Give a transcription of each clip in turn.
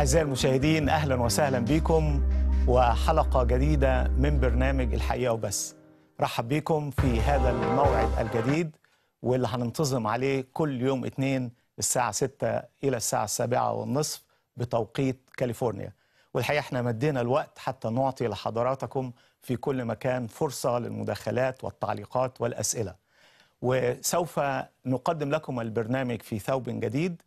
أعزائي المشاهدين أهلا وسهلا بكم وحلقة جديدة من برنامج الحقيقة وبس رحب بكم في هذا الموعد الجديد واللي هننتظم عليه كل يوم اثنين الساعة 6 إلى الساعة السابعة والنصف بتوقيت كاليفورنيا والحقيقة احنا مدينا الوقت حتى نعطي لحضراتكم في كل مكان فرصة للمداخلات والتعليقات والأسئلة وسوف نقدم لكم البرنامج في ثوب جديد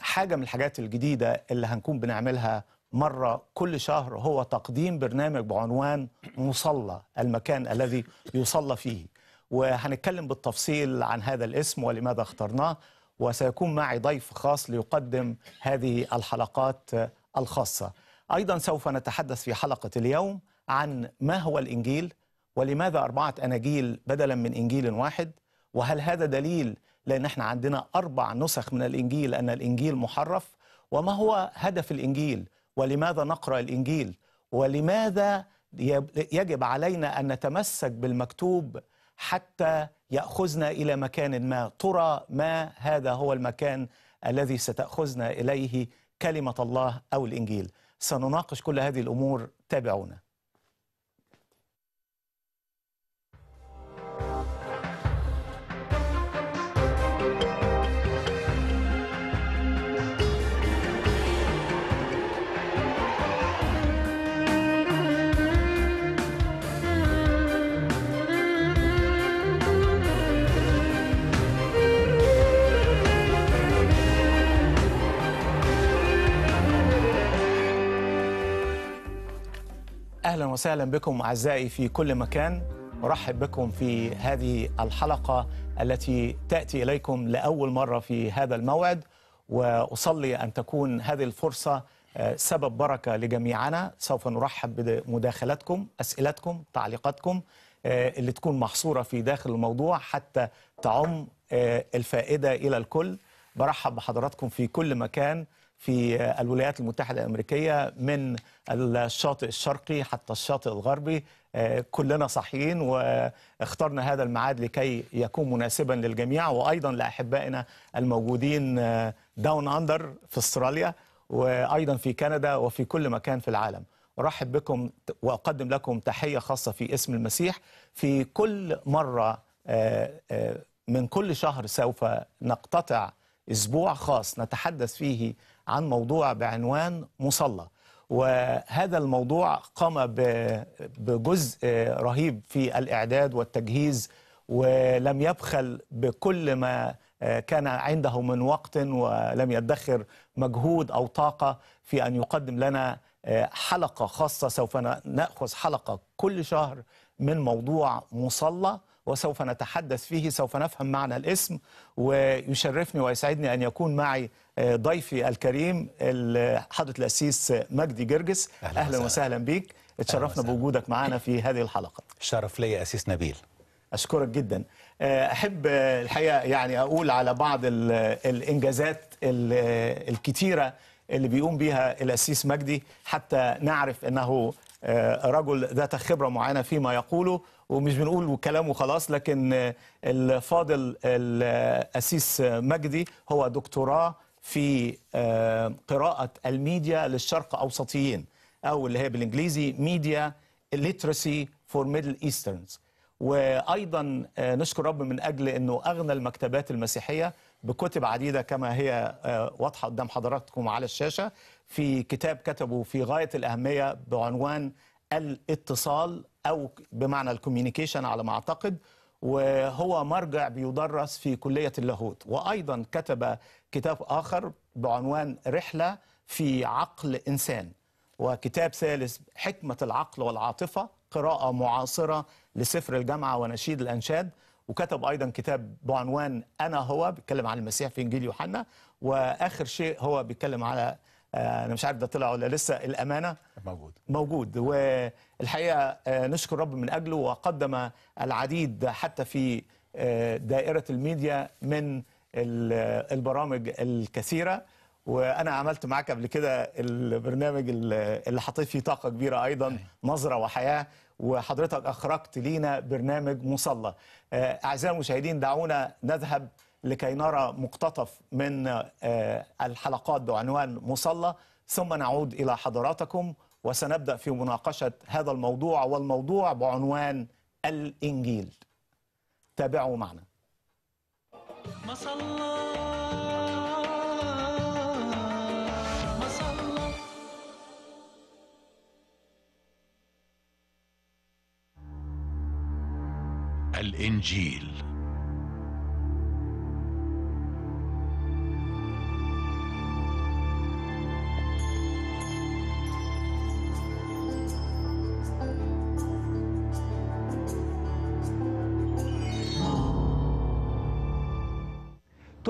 حاجه من الحاجات الجديده اللي هنكون بنعملها مره كل شهر هو تقديم برنامج بعنوان مصلى المكان الذي يصلى فيه وهنتكلم بالتفصيل عن هذا الاسم ولماذا اخترناه وسيكون معي ضيف خاص ليقدم هذه الحلقات الخاصه ايضا سوف نتحدث في حلقه اليوم عن ما هو الانجيل ولماذا اربعه اناجيل بدلا من انجيل واحد وهل هذا دليل لأن احنا عندنا أربع نسخ من الإنجيل أن الإنجيل محرف وما هو هدف الإنجيل ولماذا نقرأ الإنجيل ولماذا يجب علينا أن نتمسك بالمكتوب حتى يأخذنا إلى مكان ما ترى ما هذا هو المكان الذي ستأخذنا إليه كلمة الله أو الإنجيل سنناقش كل هذه الأمور تابعونا أهلا وسهلا بكم أعزائي في كل مكان أرحب بكم في هذه الحلقة التي تأتي إليكم لأول مرة في هذا الموعد وأصلي أن تكون هذه الفرصة آه، سبب بركة لجميعنا سوف نرحب بمداخلاتكم أسئلتكم تعليقاتكم آه، اللي تكون محصورة في داخل الموضوع حتى تعم آه، الفائدة إلى الكل برحب بحضراتكم في كل مكان في الولايات المتحدة الأمريكية من الشاطئ الشرقي حتى الشاطئ الغربي آه، كلنا صحيين واخترنا هذا الميعاد لكي يكون مناسبا للجميع وأيضا لأحبائنا الموجودين داون آه، أندر في استراليا وأيضا في كندا وفي كل مكان في العالم أرحب بكم وأقدم لكم تحية خاصة في اسم المسيح في كل مرة آه، من كل شهر سوف نقتطع أسبوع خاص نتحدث فيه عن موضوع بعنوان مصلى وهذا الموضوع قام بجزء رهيب في الإعداد والتجهيز ولم يبخل بكل ما آه، كان عنده من وقت ولم يدخر مجهود أو طاقة في أن يقدم لنا آه، حلقة خاصة سوف نأخذ حلقة كل شهر من موضوع مصلى وسوف نتحدث فيه سوف نفهم معنى الاسم ويشرفني ويسعدني أن يكون معي ضيفي الكريم حضره الاسيس مجدي جرجس اهلا, أهلا وسهلا, وسهلا بيك اتشرفنا بوجودك معانا في هذه الحلقه الشرف ليا اسيس نبيل اشكرك جدا آه، احب آه، الحقيقه يعني اقول على بعض الانجازات الكتيره اللي بيقوم بيها الاسيس مجدي حتى نعرف انه آه، رجل ذات خبره معينه فيما يقوله ومش بنقول كلامه خلاص لكن الفاضل الاسيس مجدي هو دكتوراه في آه، قراءة الميديا للشرق أوسطيين أو اللي هي بالإنجليزي ميديا literacy فور ميدل ايسترنز وايضا آه، نشكر رب من اجل انه اغنى المكتبات المسيحيه بكتب عديده كما هي آه، واضحه قدام حضراتكم على الشاشه في كتاب كتبه في غايه الاهميه بعنوان الاتصال او بمعنى الكوميونيكيشن على ما اعتقد وهو مرجع بيدرس في كلية اللاهوت وأيضا كتب كتاب آخر بعنوان رحلة في عقل إنسان وكتاب ثالث حكمة العقل والعاطفة قراءة معاصرة لسفر الجامعة ونشيد الأنشاد وكتب أيضا كتاب بعنوان أنا هو بيتكلم عن المسيح في إنجيل يوحنا وآخر شيء هو بيتكلم على آه، أنا مش عارف ده طلع ولا لسه الأمانة موجود موجود و الحقيقه آه، نشكر رب من اجله وقدم العديد حتى في آه، دائره الميديا من البرامج الكثيره وانا عملت معاك قبل كده البرنامج اللي حطيت فيه طاقه كبيره ايضا نظره وحياه وحضرتك اخرجت لينا برنامج مصلى آه، اعزائي المشاهدين دعونا نذهب لكي نرى مقتطف من الحلقات بعنوان مصلى ثم نعود الى حضراتكم وسنبدأ في مناقشة هذا الموضوع والموضوع بعنوان الإنجيل تابعوا معنا الإنجيل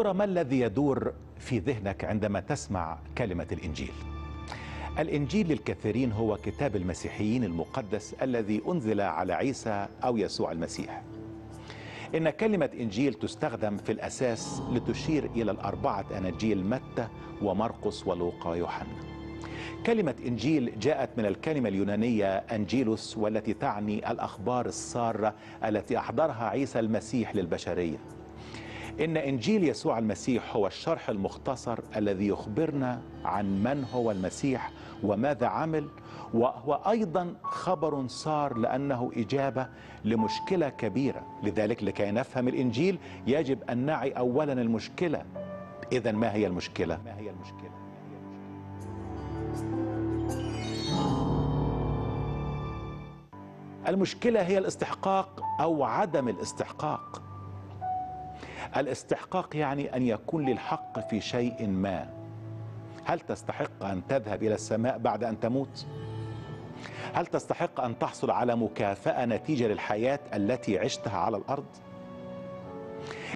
ترى ما الذي يدور في ذهنك عندما تسمع كلمة الإنجيل؟ الإنجيل للكثيرين هو كتاب المسيحيين المقدس الذي أنزل على عيسى أو يسوع المسيح. إن كلمة إنجيل تستخدم في الأساس لتشير إلى الأربعة أناجيل متى ومرقس ولوقا يوحنا. كلمة إنجيل جاءت من الكلمة اليونانية أنجيلوس والتي تعني الأخبار السارة التي أحضرها عيسى المسيح للبشرية. إن إنجيل يسوع المسيح هو الشرح المختصر الذي يخبرنا عن من هو المسيح وماذا عمل وهو أيضا خبر صار لأنه إجابة لمشكلة كبيرة لذلك لكي نفهم الإنجيل يجب أن نعي أولا المشكلة إذا ما هي المشكلة؟ ما هي المشكلة؟ المشكلة هي الاستحقاق أو عدم الاستحقاق الاستحقاق يعني أن يكون للحق في شيء ما هل تستحق أن تذهب إلى السماء بعد أن تموت؟ هل تستحق أن تحصل على مكافأة نتيجة للحياة التي عشتها على الأرض؟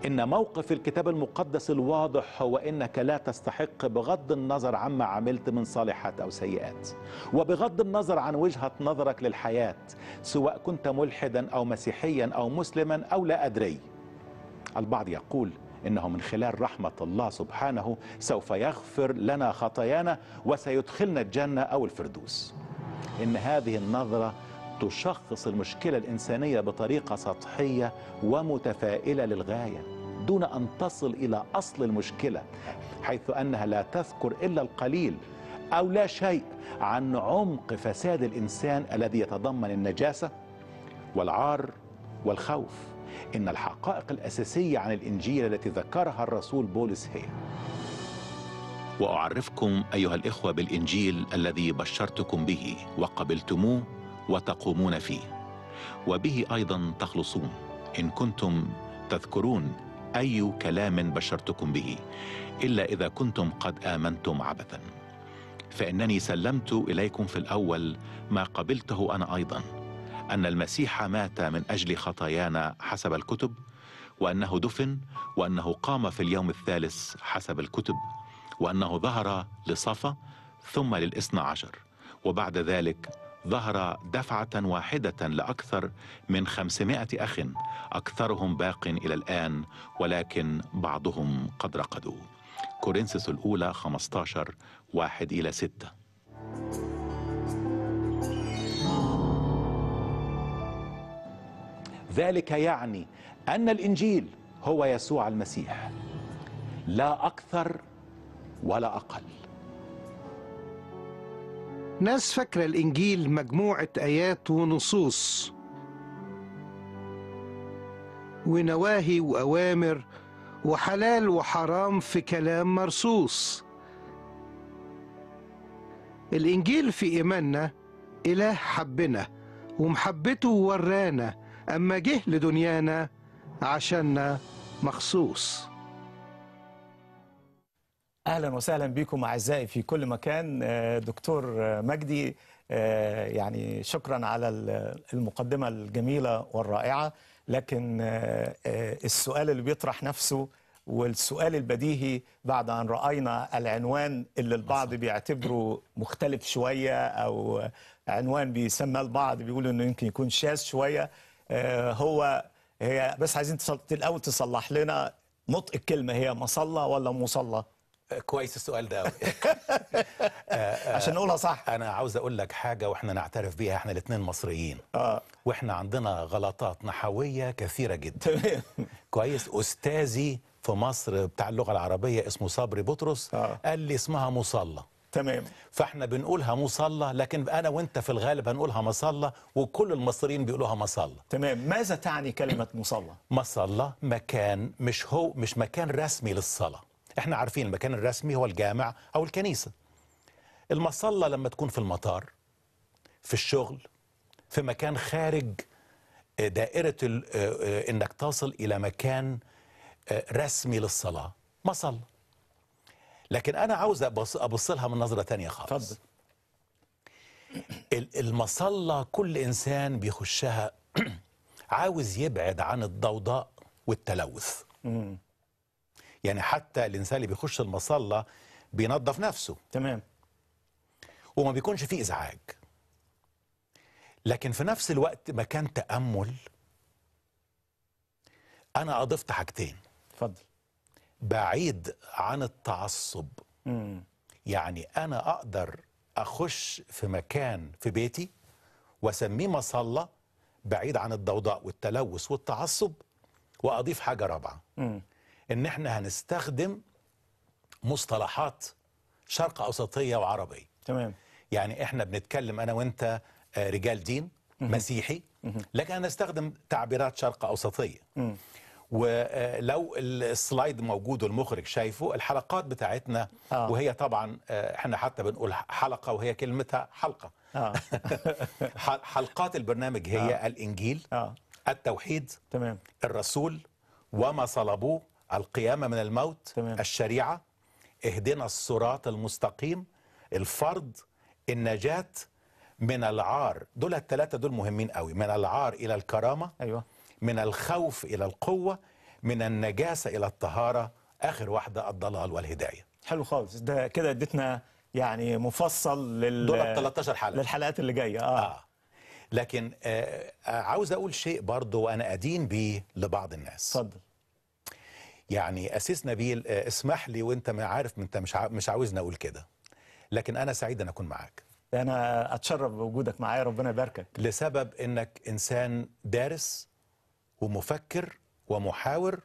إن موقف الكتاب المقدس الواضح هو إنك لا تستحق بغض النظر عما عملت من صالحات أو سيئات وبغض النظر عن وجهة نظرك للحياة سواء كنت ملحدا أو مسيحيا أو مسلما أو لا أدري البعض يقول انه من خلال رحمه الله سبحانه سوف يغفر لنا خطايانا وسيدخلنا الجنه او الفردوس ان هذه النظره تشخص المشكله الانسانيه بطريقه سطحيه ومتفائله للغايه دون ان تصل الى اصل المشكله حيث انها لا تذكر الا القليل او لا شيء عن عمق فساد الانسان الذي يتضمن النجاسه والعار والخوف إن الحقائق الأساسية عن الإنجيل التي ذكرها الرسول بولس هي وأعرفكم أيها الإخوة بالإنجيل الذي بشرتكم به وقبلتموه وتقومون فيه وبه أيضا تخلصون إن كنتم تذكرون أي كلام بشرتكم به إلا إذا كنتم قد آمنتم عبثا فإنني سلمت إليكم في الأول ما قبلته أنا أيضا أن المسيح مات من أجل خطايانا حسب الكتب وأنه دفن وأنه قام في اليوم الثالث حسب الكتب وأنه ظهر لصفا ثم للاثنى عشر وبعد ذلك ظهر دفعة واحدة لأكثر من خمسمائة أخ أكثرهم باق إلى الآن ولكن بعضهم قد رقدوا كورنثس الأولى 15 واحد إلى 6 ذلك يعني أن الإنجيل هو يسوع المسيح لا أكثر ولا أقل ناس فاكرة الإنجيل مجموعة آيات ونصوص ونواهي وأوامر وحلال وحرام في كلام مرصوص الإنجيل في إيماننا إله حبنا ومحبته ورانا أما جه لدنيانا عشاننا مخصوص اهلا وسهلا بكم اعزائي في كل مكان آه، دكتور آه، مجدي آه، يعني شكرا على المقدمه الجميله والرائعه لكن السؤال اللي بيطرح نفسه والسؤال البديهي بعد ان راينا العنوان اللي البعض بيعتبره مختلف شويه او عنوان بيسمى البعض بيقولوا انه يمكن يكون شاذ شويه آه، هو هي بس عايزين الاول تصلح لنا نطق الكلمه هي مصلى ولا مصلى آه، كويس السؤال ده آه، عشان نقولها صح انا عاوز اقول لك حاجه واحنا نعترف بيها احنا الاثنين مصريين اه واحنا عندنا غلطات نحويه كثيره جدا كويس استاذي في مصر بتاع اللغه العربيه اسمه صبري بطرس آه. قال لي اسمها مصلى تمام فاحنا بنقولها مصلى لكن انا وانت في الغالب هنقولها مصلى وكل المصريين بيقولوها مصلى تمام ماذا تعني كلمه مصلى مصلى مكان مش هو مش مكان رسمي للصلاه احنا عارفين المكان الرسمي هو الجامع او الكنيسه المصلى لما تكون في المطار في الشغل في مكان خارج آه، دائره آه، آه، انك تصل الى مكان رسمي للصلاه مصلى لكن انا عاوز ابص, أبص لها من نظره تانية خالص اتفضل المصلة كل إنسان بيخشها عاوز يبعد عن الضوضاء والتلوث يعني حتى الإنسان اللي بيخش المصلة بينظف نفسه تمام وما بيكونش فيه إزعاج لكن في نفس الوقت مكان تأمل أنا أضفت حاجتين اتفضل بعيد عن التعصب مم. يعني أنا أقدر أخش في مكان في بيتي وأسميه مصلى بعيد عن الضوضاء والتلوث والتعصب وأضيف حاجة رابعة مم. إن إحنا هنستخدم مصطلحات شرق أوسطية وعربية تمام يعني إحنا بنتكلم أنا وأنت آه، رجال دين مم. مسيحي لكن هنستخدم تعبيرات شرق أوسطية مم. ولو السلايد موجود والمخرج شايفه الحلقات بتاعتنا آه. وهي طبعا آه، احنا حتى بنقول حلقه وهي كلمتها حلقه آه. حلقات البرنامج هي آه. الانجيل آه. التوحيد تمام. الرسول وما صلبوه القيامه من الموت تمام. الشريعه اهدنا الصراط المستقيم الفرض النجاه من العار دول الثلاثه دول مهمين قوي من العار الى الكرامه ايوه من الخوف إلى القوة من النجاسة إلى الطهارة آخر واحدة الضلال والهداية حلو خالص ده كده اديتنا يعني مفصل لل... دول 13 حلقة للحلقات اللي جاية آه. آه. لكن آه, آه، عاوز أقول شيء برضه وأنا أدين بيه لبعض الناس اتفضل يعني أسيس نبيل آه اسمح لي وأنت ما عارف أنت مش مش عاوزني أقول كده لكن أنا سعيد أن أكون معاك أنا أتشرف بوجودك معايا ربنا يباركك لسبب أنك إنسان دارس ومفكر ومحاور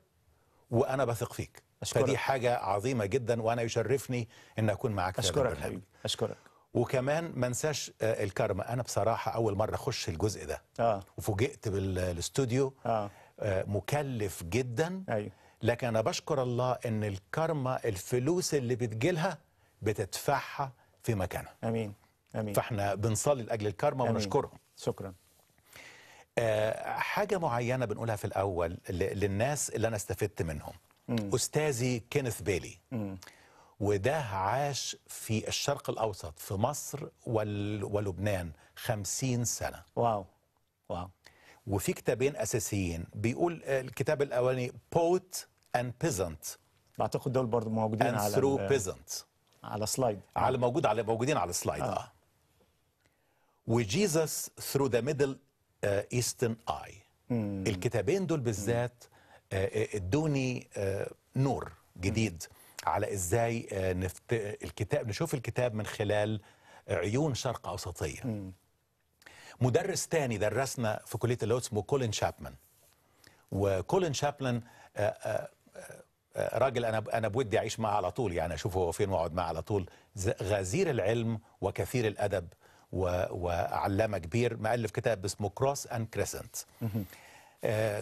وانا بثق فيك أشكرك. فدي حاجه عظيمه جدا وانا يشرفني ان اكون معاك في اشكرك حبيبي اشكرك وكمان ما انساش آه، الكارما انا بصراحه اول مره اخش الجزء ده آه. وفوجئت بالاستوديو آه. آه. مكلف جدا أيوه. لكن انا بشكر الله ان الكارما الفلوس اللي بتجيلها بتدفعها في مكانها امين امين فاحنا بنصلي لاجل الكارما ونشكرهم شكرا آه، حاجه معينه بنقولها في الاول للناس اللي انا استفدت منهم م. استاذي كينيث بيلي م. وده عاش في الشرق الاوسط في مصر ولبنان خمسين سنه واو واو وفي كتابين اساسيين بيقول آه، الكتاب الاولاني بوت اند بيزنت اعتقد دول برضه موجودين على ثرو بيزنت على سلايد على موجود على موجودين على سلايد اه وجيزس ثرو ذا ميدل ايستن آه، اي الكتابين دول بالذات آه، آه، ادوني نور جديد على ازاي نفت... الكتاب نشوف الكتاب من خلال عيون شرق اوسطيه مدرس تاني درسنا في كليه اللغه اسمه كولين شابمان وكولين شابلن راجل انا انا بودي اعيش معاه على طول يعني اشوفه هو فين واقعد معاه على طول غزير العلم وكثير الادب وعلامه كبير مؤلف كتاب اسمه كروس اند كريسنت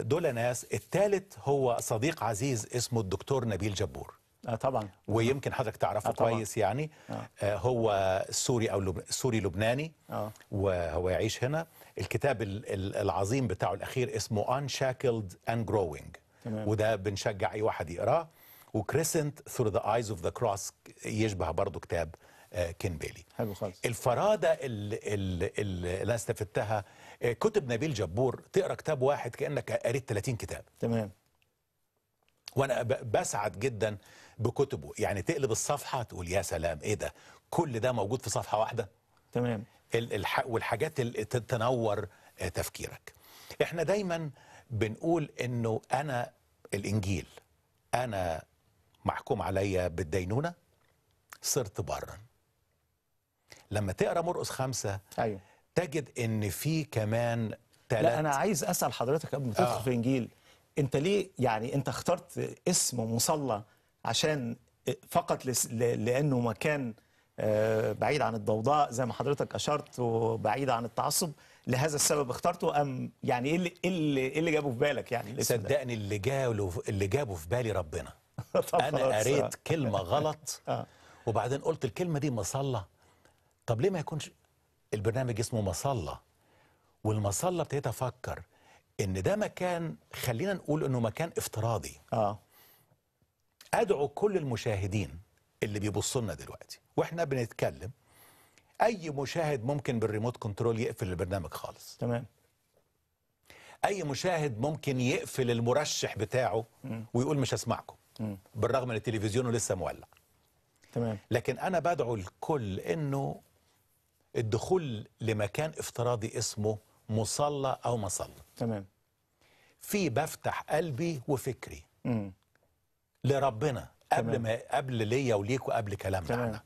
دول ناس الثالث هو صديق عزيز اسمه الدكتور نبيل جبور آه طبعا ويمكن حضرتك تعرفه آه كويس يعني آه. آه هو سوري او لب... سوري لبناني آه. وهو يعيش هنا الكتاب العظيم بتاعه الاخير اسمه Unshackled and Growing تمام. وده بنشجع اي واحد يقراه وكريسنت ثرو ذا ايز اوف ذا كروس يشبه برضه كتاب آه، كنبالي حلو خالص الفرادة اللي, اللي انا استفدتها آه، كتب نبيل جبور تقرا كتاب واحد كانك قريت 30 كتاب تمام وانا بسعد جدا بكتبه يعني تقلب الصفحه تقول يا سلام ايه ده كل ده موجود في صفحه واحده تمام والحاجات اللي تنور آه، تفكيرك احنا دايما بنقول انه انا الانجيل انا محكوم عليا بالدينونه صرت برا لما تقرا مرقس خمسة أيوه. تجد ان في كمان لا انا عايز اسال حضرتك قبل ما تدخل آه. في انجيل انت ليه يعني انت اخترت اسم مصلى عشان فقط لانه مكان آه، بعيد عن الضوضاء زي ما حضرتك اشرت وبعيد عن التعصب لهذا السبب اخترته ام يعني ايه اللي ايه اللي إيه جابه في بالك يعني صدقني اللي جابه اللي جابه في بالي ربنا انا قريت كلمه غلط آه. وبعدين قلت الكلمه دي مصلى طب ليه ما يكونش البرنامج اسمه مصلة والمصلة ابتديت أفكر إن ده مكان خلينا نقول إنه مكان افتراضي آه. أدعو كل المشاهدين اللي بيبصوا لنا دلوقتي وإحنا بنتكلم أي مشاهد ممكن بالريموت كنترول يقفل البرنامج خالص تمام أي مشاهد ممكن يقفل المرشح بتاعه م. ويقول مش هسمعكم بالرغم إن تلفزيونه لسه مولع تمام لكن أنا بدعو الكل إنه الدخول لمكان افتراضي اسمه مصلى او مصلى تمام في بفتح قلبي وفكري مم. لربنا قبل تمام. ما قبل ليا وليك وقبل كلامنا تمام.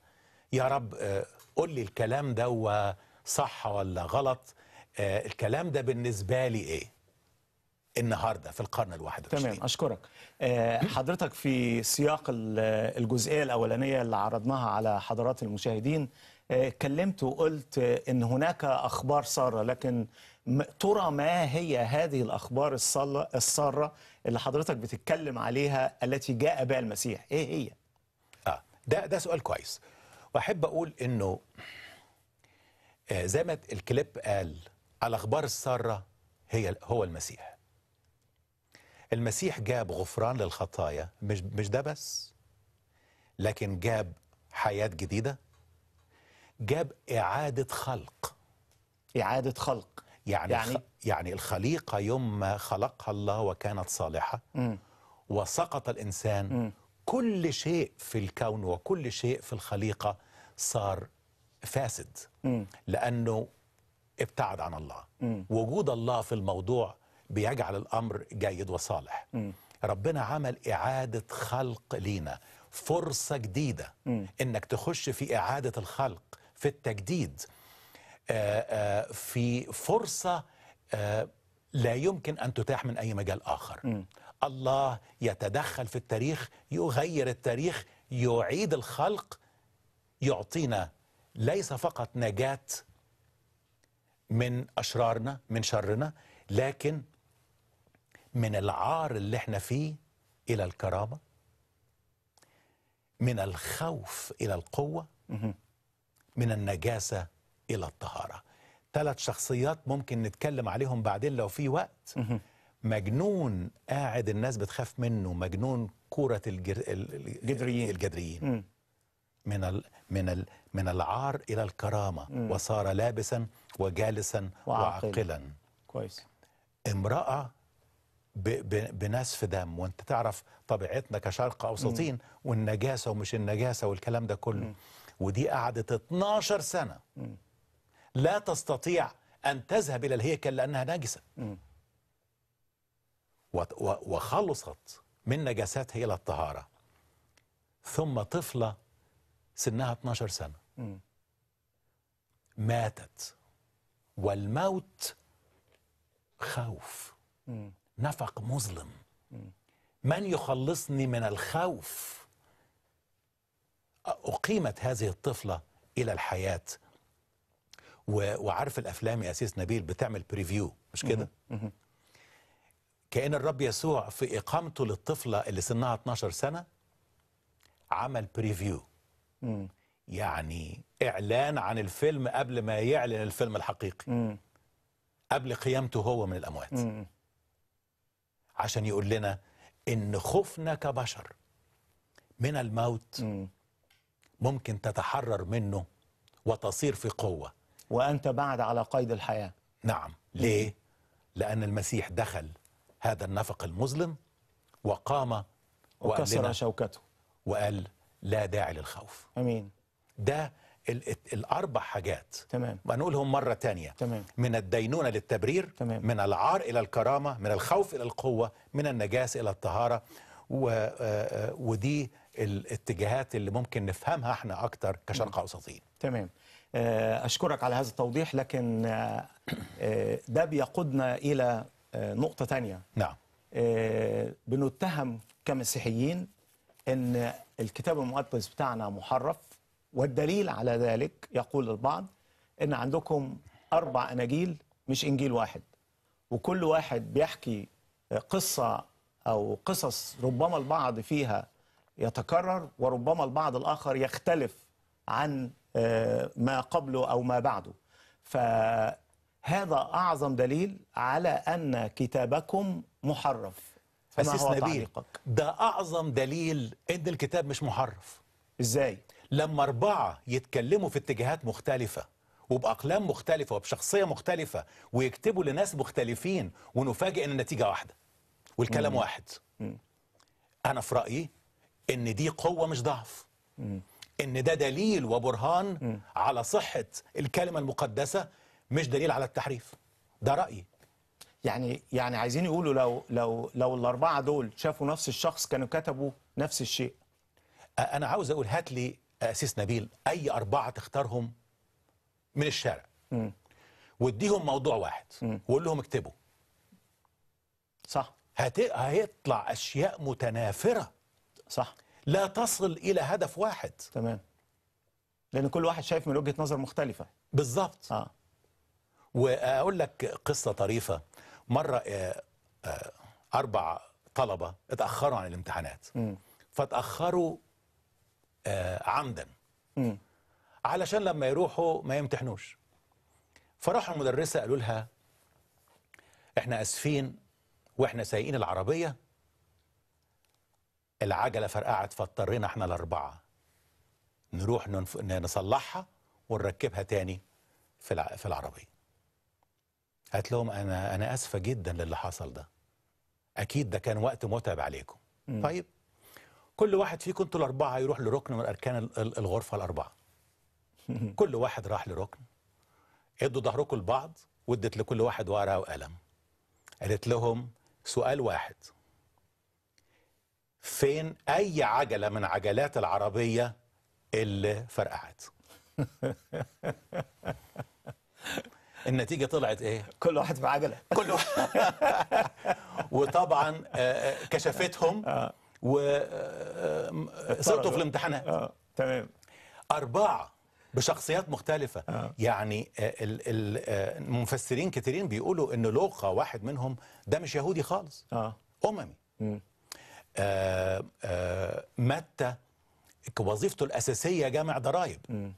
يا رب آه، قول لي الكلام ده صح ولا غلط آه، الكلام ده بالنسبه لي ايه النهارده في القرن الواحد تمام اشكرك آه، حضرتك في سياق الجزئيه الاولانيه اللي عرضناها على حضرات المشاهدين اتكلمت آه، وقلت ان هناك اخبار ساره لكن ترى ما هي هذه الاخبار الساره اللي حضرتك بتتكلم عليها التي جاء بها المسيح ايه هي اه ده ده سؤال كويس واحب اقول انه آه زي ما الكليب قال الاخبار الساره هي هو المسيح المسيح جاب غفران للخطايا مش مش ده بس لكن جاب حياه جديده جاب إعادة خلق إعادة خلق يعني يعني, يعني الخليقة يوم ما خلقها الله وكانت صالحة م. وسقط الإنسان م. كل شيء في الكون وكل شيء في الخليقة صار فاسد م. لأنه ابتعد عن الله م. وجود الله في الموضوع بيجعل الأمر جيد وصالح م. ربنا عمل إعادة خلق لينا فرصة جديدة م. إنك تخش في إعادة الخلق في التجديد آه، آه، في فرصة آه، لا يمكن أن تتاح من أي مجال آخر الله يتدخل في التاريخ يغير التاريخ يعيد الخلق يعطينا ليس فقط نجاة من أشرارنا من شرنا لكن من العار اللي احنا فيه إلى الكرامة من الخوف إلى القوة من النجاسة إلى الطهارة ثلاث شخصيات ممكن نتكلم عليهم بعدين لو في وقت مجنون قاعد الناس بتخاف منه مجنون كرة الجر... الجدريين الجدريين من ال... من ال... من العار إلى الكرامة مم. وصار لابسا وجالسا وعاقلا كويس امرأة ب... ب... بناس في دم وانت تعرف طبيعتنا كشرق أوسطين والنجاسة ومش النجاسة والكلام ده كله مم. ودي قعدت 12 سنة لا تستطيع أن تذهب إلى الهيكل لأنها نجسة وخلصت من نجاساتها إلى الطهارة ثم طفلة سنها 12 سنة ماتت والموت خوف نفق مظلم من يخلصني من الخوف أقيمت هذه الطفلة إلى الحياة وعارف الأفلام يا أسيس نبيل بتعمل بريفيو مش كده؟ كأن الرب يسوع في إقامته للطفلة اللي سنها 12 سنة عمل بريفيو يعني إعلان عن الفيلم قبل ما يعلن الفيلم الحقيقي قبل قيامته هو من الأموات عشان يقول لنا إن خوفنا كبشر من الموت ممكن تتحرر منه وتصير في قوة وأنت بعد على قيد الحياة نعم ليه؟ لأن المسيح دخل هذا النفق المظلم وقام وكسر شوكته وقال لا داعي للخوف أمين ده الأربع حاجات تمام ونقولهم مرة تانية تمام من الدينونة للتبرير تمام من العار إلى الكرامة من الخوف إلى القوة من النجاس إلى الطهارة و آه، آه، ودي الاتجاهات اللي ممكن نفهمها احنا اكتر كشرق اوسطيين تمام آه، اشكرك على هذا التوضيح لكن آه، آه، ده بيقودنا الى نقطه ثانيه نعم بنتهم كمسيحيين ان الكتاب المقدس بتاعنا محرف والدليل على ذلك يقول البعض ان عندكم اربع اناجيل مش انجيل واحد وكل واحد بيحكي قصه او قصص ربما البعض فيها يتكرر وربما البعض الآخر يختلف عن آه، ما قبله أو ما بعده فهذا أعظم دليل على أن كتابكم محرف فما هو تعليقك؟ ده أعظم دليل إن الكتاب مش محرف إزاي؟ لما أربعة يتكلموا في اتجاهات مختلفة وبأقلام مختلفة وبشخصية مختلفة ويكتبوا لناس مختلفين ونفاجئ إن النتيجة واحدة والكلام مم. واحد مم. أنا في رأيي ان دي قوه مش ضعف ان ده دليل وبرهان على صحه الكلمه المقدسه مش دليل على التحريف ده رايي يعني يعني عايزين يقولوا لو لو لو الاربعه دول شافوا نفس الشخص كانوا كتبوا نفس الشيء انا عاوز اقول هات لي اسيس نبيل اي اربعه تختارهم من الشارع امم واديهم موضوع واحد وقول لهم اكتبوا صح هت... هيطلع اشياء متنافره صح لا تصل الى هدف واحد تمام لان كل واحد شايف من وجهه نظر مختلفه بالظبط اه واقول لك قصه طريفه مره آه آه اربع طلبه اتاخروا عن الامتحانات م. فتاخروا آه عمدا م. علشان لما يروحوا ما يمتحنوش فراحوا المدرسه قالوا لها احنا اسفين واحنا سايقين العربيه العجله فرقعت فاضطرينا احنا الاربعه نروح ننف... نصلحها ونركبها تاني في الع... في العربيه قالت لهم انا انا اسفه جدا للي حصل ده اكيد ده كان وقت متعب عليكم م. طيب كل واحد فيكم انتوا الاربعه يروح لركن من اركان الغرفه الاربعه كل واحد راح لركن ادوا ظهركم لبعض وادت لكل واحد ورقه وقلم قالت لهم سؤال واحد فين اي عجله من عجلات العربيه اللي فرقعت النتيجة طلعت ايه؟ كل واحد في عجله كل واحد وطبعا آه، آه، كشفتهم صرتوا آه. في الامتحانات تمام أربعة بشخصيات مختلفة آه. يعني المفسرين كثيرين بيقولوا ان لوقا واحد منهم ده مش يهودي خالص آه. أممي م. آه، آه، متى وظيفته الأساسية جامع ضرائب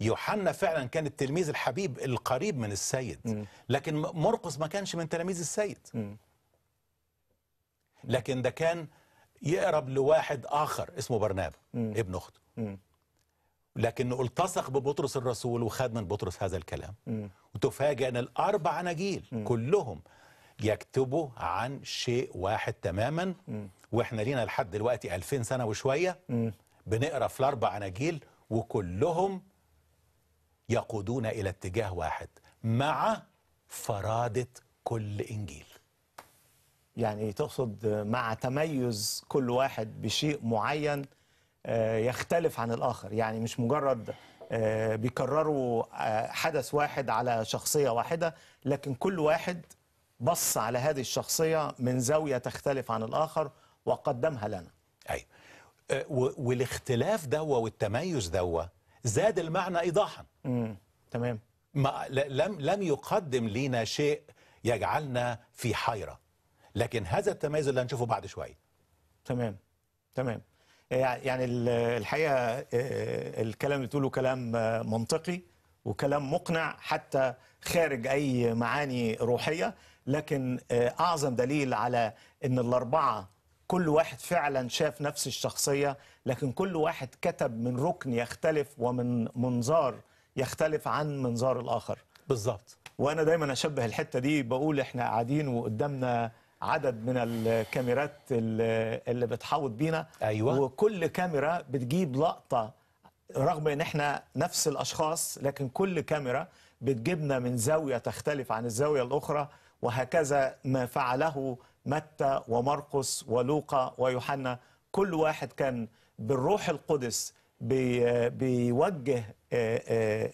يوحنا فعلا كان التلميذ الحبيب القريب من السيد م. لكن مرقس ما كانش من تلاميذ السيد م. لكن ده كان يقرب لواحد آخر اسمه برنابا ابن أخته لكنه التصق ببطرس الرسول وخد من بطرس هذا الكلام وتفاجئ أن الأربع أناجيل كلهم يكتبوا عن شيء واحد تماما م. واحنا لينا لحد دلوقتي 2000 سنه وشويه م. بنقرا في الاربع اناجيل وكلهم يقودون الى اتجاه واحد مع فرادة كل انجيل يعني تقصد مع تميز كل واحد بشيء معين آه، يختلف عن الاخر يعني مش مجرد آه، بيكرروا آه، حدث واحد على شخصيه واحده لكن كل واحد بص على هذه الشخصية من زاوية تختلف عن الآخر وقدمها لنا أيوة أه، والاختلاف دوا والتميز دوا زاد المعنى إيضاحا مم. تمام ما لم لم يقدم لنا شيء يجعلنا في حيرة لكن هذا التميز اللي هنشوفه بعد شوية تمام تمام آه، يعني الحقيقة آه، الكلام اللي بتقوله كلام منطقي وكلام مقنع حتى خارج أي معاني روحية لكن آه، أعظم دليل على أن الأربعة كل واحد فعلا شاف نفس الشخصية لكن كل واحد كتب من ركن يختلف ومن منظار يختلف عن منظار الآخر بالظبط وأنا دايما أشبه الحتة دي بقول إحنا قاعدين وقدامنا عدد من الكاميرات اللي بتحوط بينا أيوة. وكل كاميرا بتجيب لقطة رغم ان احنا نفس الاشخاص لكن كل كاميرا بتجيبنا من زاويه تختلف عن الزاويه الاخرى وهكذا ما فعله متى ومرقس ولوقا ويوحنا كل واحد كان بالروح القدس بيوجه آه، آه،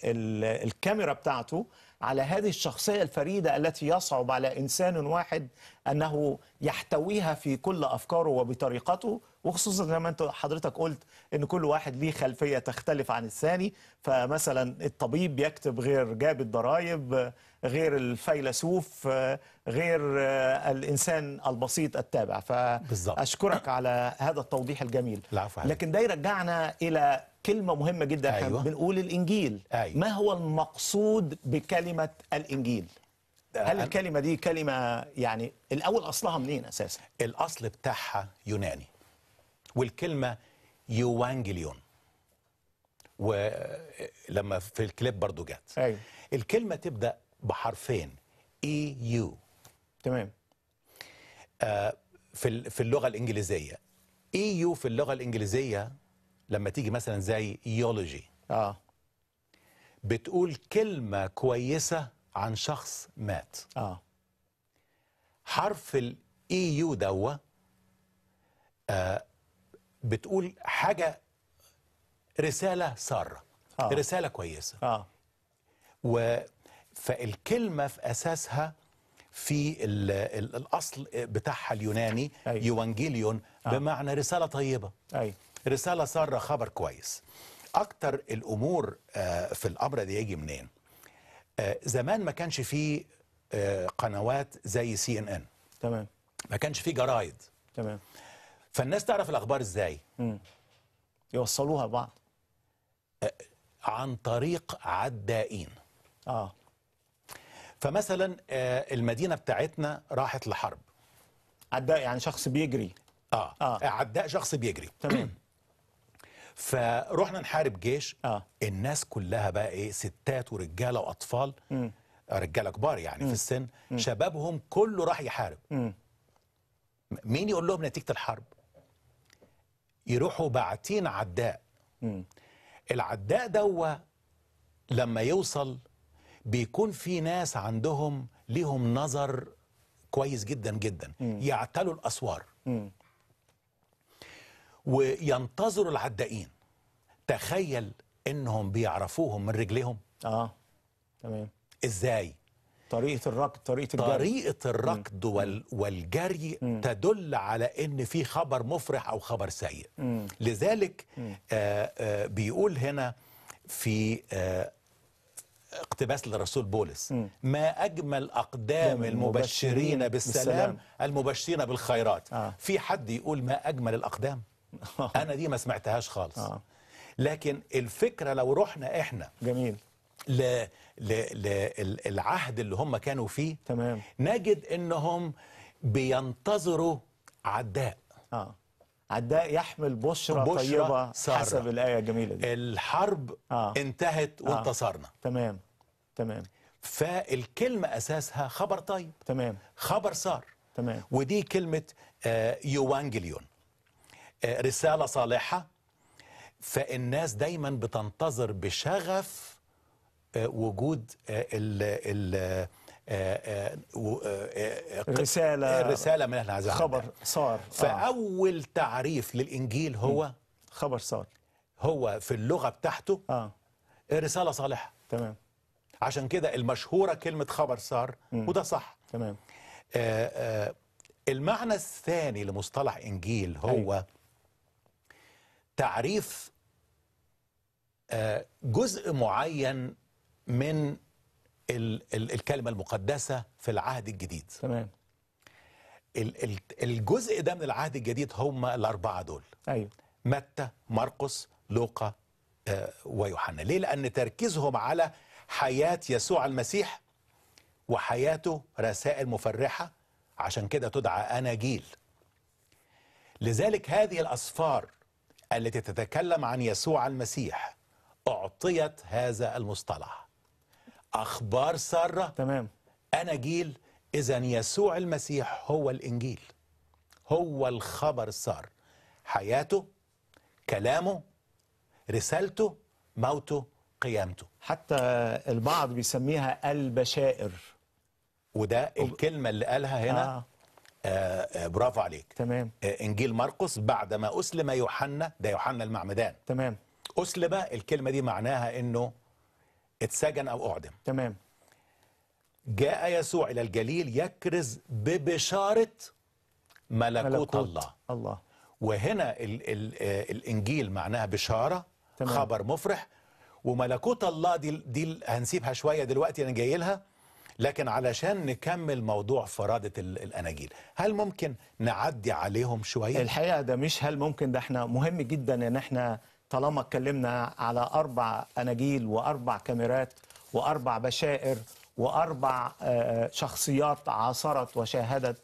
الكاميرا بتاعته على هذه الشخصية الفريدة التي يصعب على إنسان واحد أنه يحتويها في كل أفكاره وبطريقته وخصوصا زي ما انت حضرتك قلت ان كل واحد ليه خلفيه تختلف عن الثاني فمثلا الطبيب بيكتب غير جاب الضرايب غير الفيلسوف غير الانسان البسيط التابع فاشكرك على هذا التوضيح الجميل العفو لكن ده يرجعنا الى كلمه مهمه جدا أيوة. احنا بنقول الانجيل أيوة. ما هو المقصود بكلمه الانجيل آه، هل الكلمه دي كلمه يعني الاول اصلها منين اساسا الاصل بتاعها يوناني والكلمه يوانجليون ولما في الكليب برضو جت أيوة. الكلمه تبدا بحرفين اي يو تمام آه في في اللغه الانجليزيه اي يو في اللغه الانجليزيه لما تيجي مثلا زي ايولوجي اه بتقول كلمه كويسه عن شخص مات اه حرف الاي يو دوا آه، بتقول حاجه رساله ساره آه. رساله كويسه آه. و فالكلمه في اساسها في ال ال الاصل بتاعها اليوناني أي. أيوة. يوانجيليون آه. بمعنى رساله طيبه أي. أيوة. رساله ساره خبر كويس اكتر الامور آه، في الامر ده يجي منين آه، زمان ما كانش فيه آه، قنوات زي سي ان ان تمام ما كانش فيه جرايد تمام فالناس تعرف الاخبار ازاي يوصلوها لبعض عن طريق عدائين اه فمثلا آه، المدينه بتاعتنا راحت لحرب عداء يعني شخص بيجري اه, آه. آه، عداء شخص بيجري تمام فروحنا نحارب جيش آه. الناس كلها بقى ايه ستات ورجاله واطفال م. رجاله كبار يعني م. في السن م. شبابهم كله راح يحارب م. مين يقول لهم نتيجه الحرب يروحوا باعتين عداء مم. العداء دوا لما يوصل بيكون في ناس عندهم ليهم نظر كويس جدا جدا مم. يعتلوا الأسوار مم. وينتظروا العدائين تخيل انهم بيعرفوهم من رجليهم اه تمام ازاي طريقه الركض طريقه الجري طريقه الركض وال والجري مم. تدل على ان في خبر مفرح او خبر سيء مم. لذلك مم. آآ آه، آآ آه، بيقول هنا في آه، اقتباس للرسول بولس ما أجمل أقدام المبشرين بالسلام, بالسلام المبشرين بالخيرات آه. في حد يقول ما أجمل الأقدام أنا دي ما سمعتهاش خالص آه. لكن الفكرة لو رحنا إحنا جميل ل... للعهد اللي هم كانوا فيه تمام. نجد انهم بينتظروا عداء آه. عداء يحمل بشرة, بشرة طيبة سارة. حسب الآية الجميلة دي الحرب آه. انتهت آه. وانتصرنا آه. تمام تمام فالكلمة أساسها خبر طيب تمام خبر صار تمام ودي كلمة آه يوانجليون آه رسالة صالحة فالناس دايما بتنتظر بشغف آه، وجود آه، ال ال آه، رسالة رسالة من العذاب خبر صار فأول تعريف للإنجيل هو خبر صار هو في اللغة بتاعته آه. رسالة صالحة تمام عشان كده المشهورة كلمة خبر صار وده صح تمام آآ آآ المعنى الثاني لمصطلح إنجيل هو أي. أيوة. تعريف جزء معين من الكلمة المقدسة في العهد الجديد تمام الجزء ده من العهد الجديد هم الأربعة دول أيوة. متى مرقس لوقا آه، ويوحنا ليه لأن تركيزهم على حياة يسوع المسيح وحياته رسائل مفرحة عشان كده تدعى أناجيل لذلك هذه الأسفار التي تتكلم عن يسوع المسيح أعطيت هذا المصطلح أخبار سارة تمام أناجيل إذا يسوع المسيح هو الإنجيل هو الخبر السار حياته كلامه رسالته موته قيامته حتى البعض بيسميها البشائر وده الكلمة اللي قالها هنا آه. آه, آه، برافو عليك تمام آه انجيل مرقس بعد ما اسلم يوحنا ده يوحنا المعمدان تمام اسلم الكلمه دي معناها انه اتسجن أو أعدم تمام جاء يسوع إلى الجليل يكرز ببشارة ملكوت, ملكوت الله الله وهنا الـ الـ آه، الإنجيل معناها بشارة تمام. خبر مفرح وملكوت الله دي, دي هنسيبها شوية دلوقتي أنا جاي لها لكن علشان نكمل موضوع فرادة الأناجيل هل ممكن نعدي عليهم شوية؟ الحقيقة ده مش هل ممكن ده احنا مهم جدا ان احنا طالما اتكلمنا على أربع أناجيل وأربع كاميرات وأربع بشائر وأربع آه، شخصيات عاصرت وشاهدت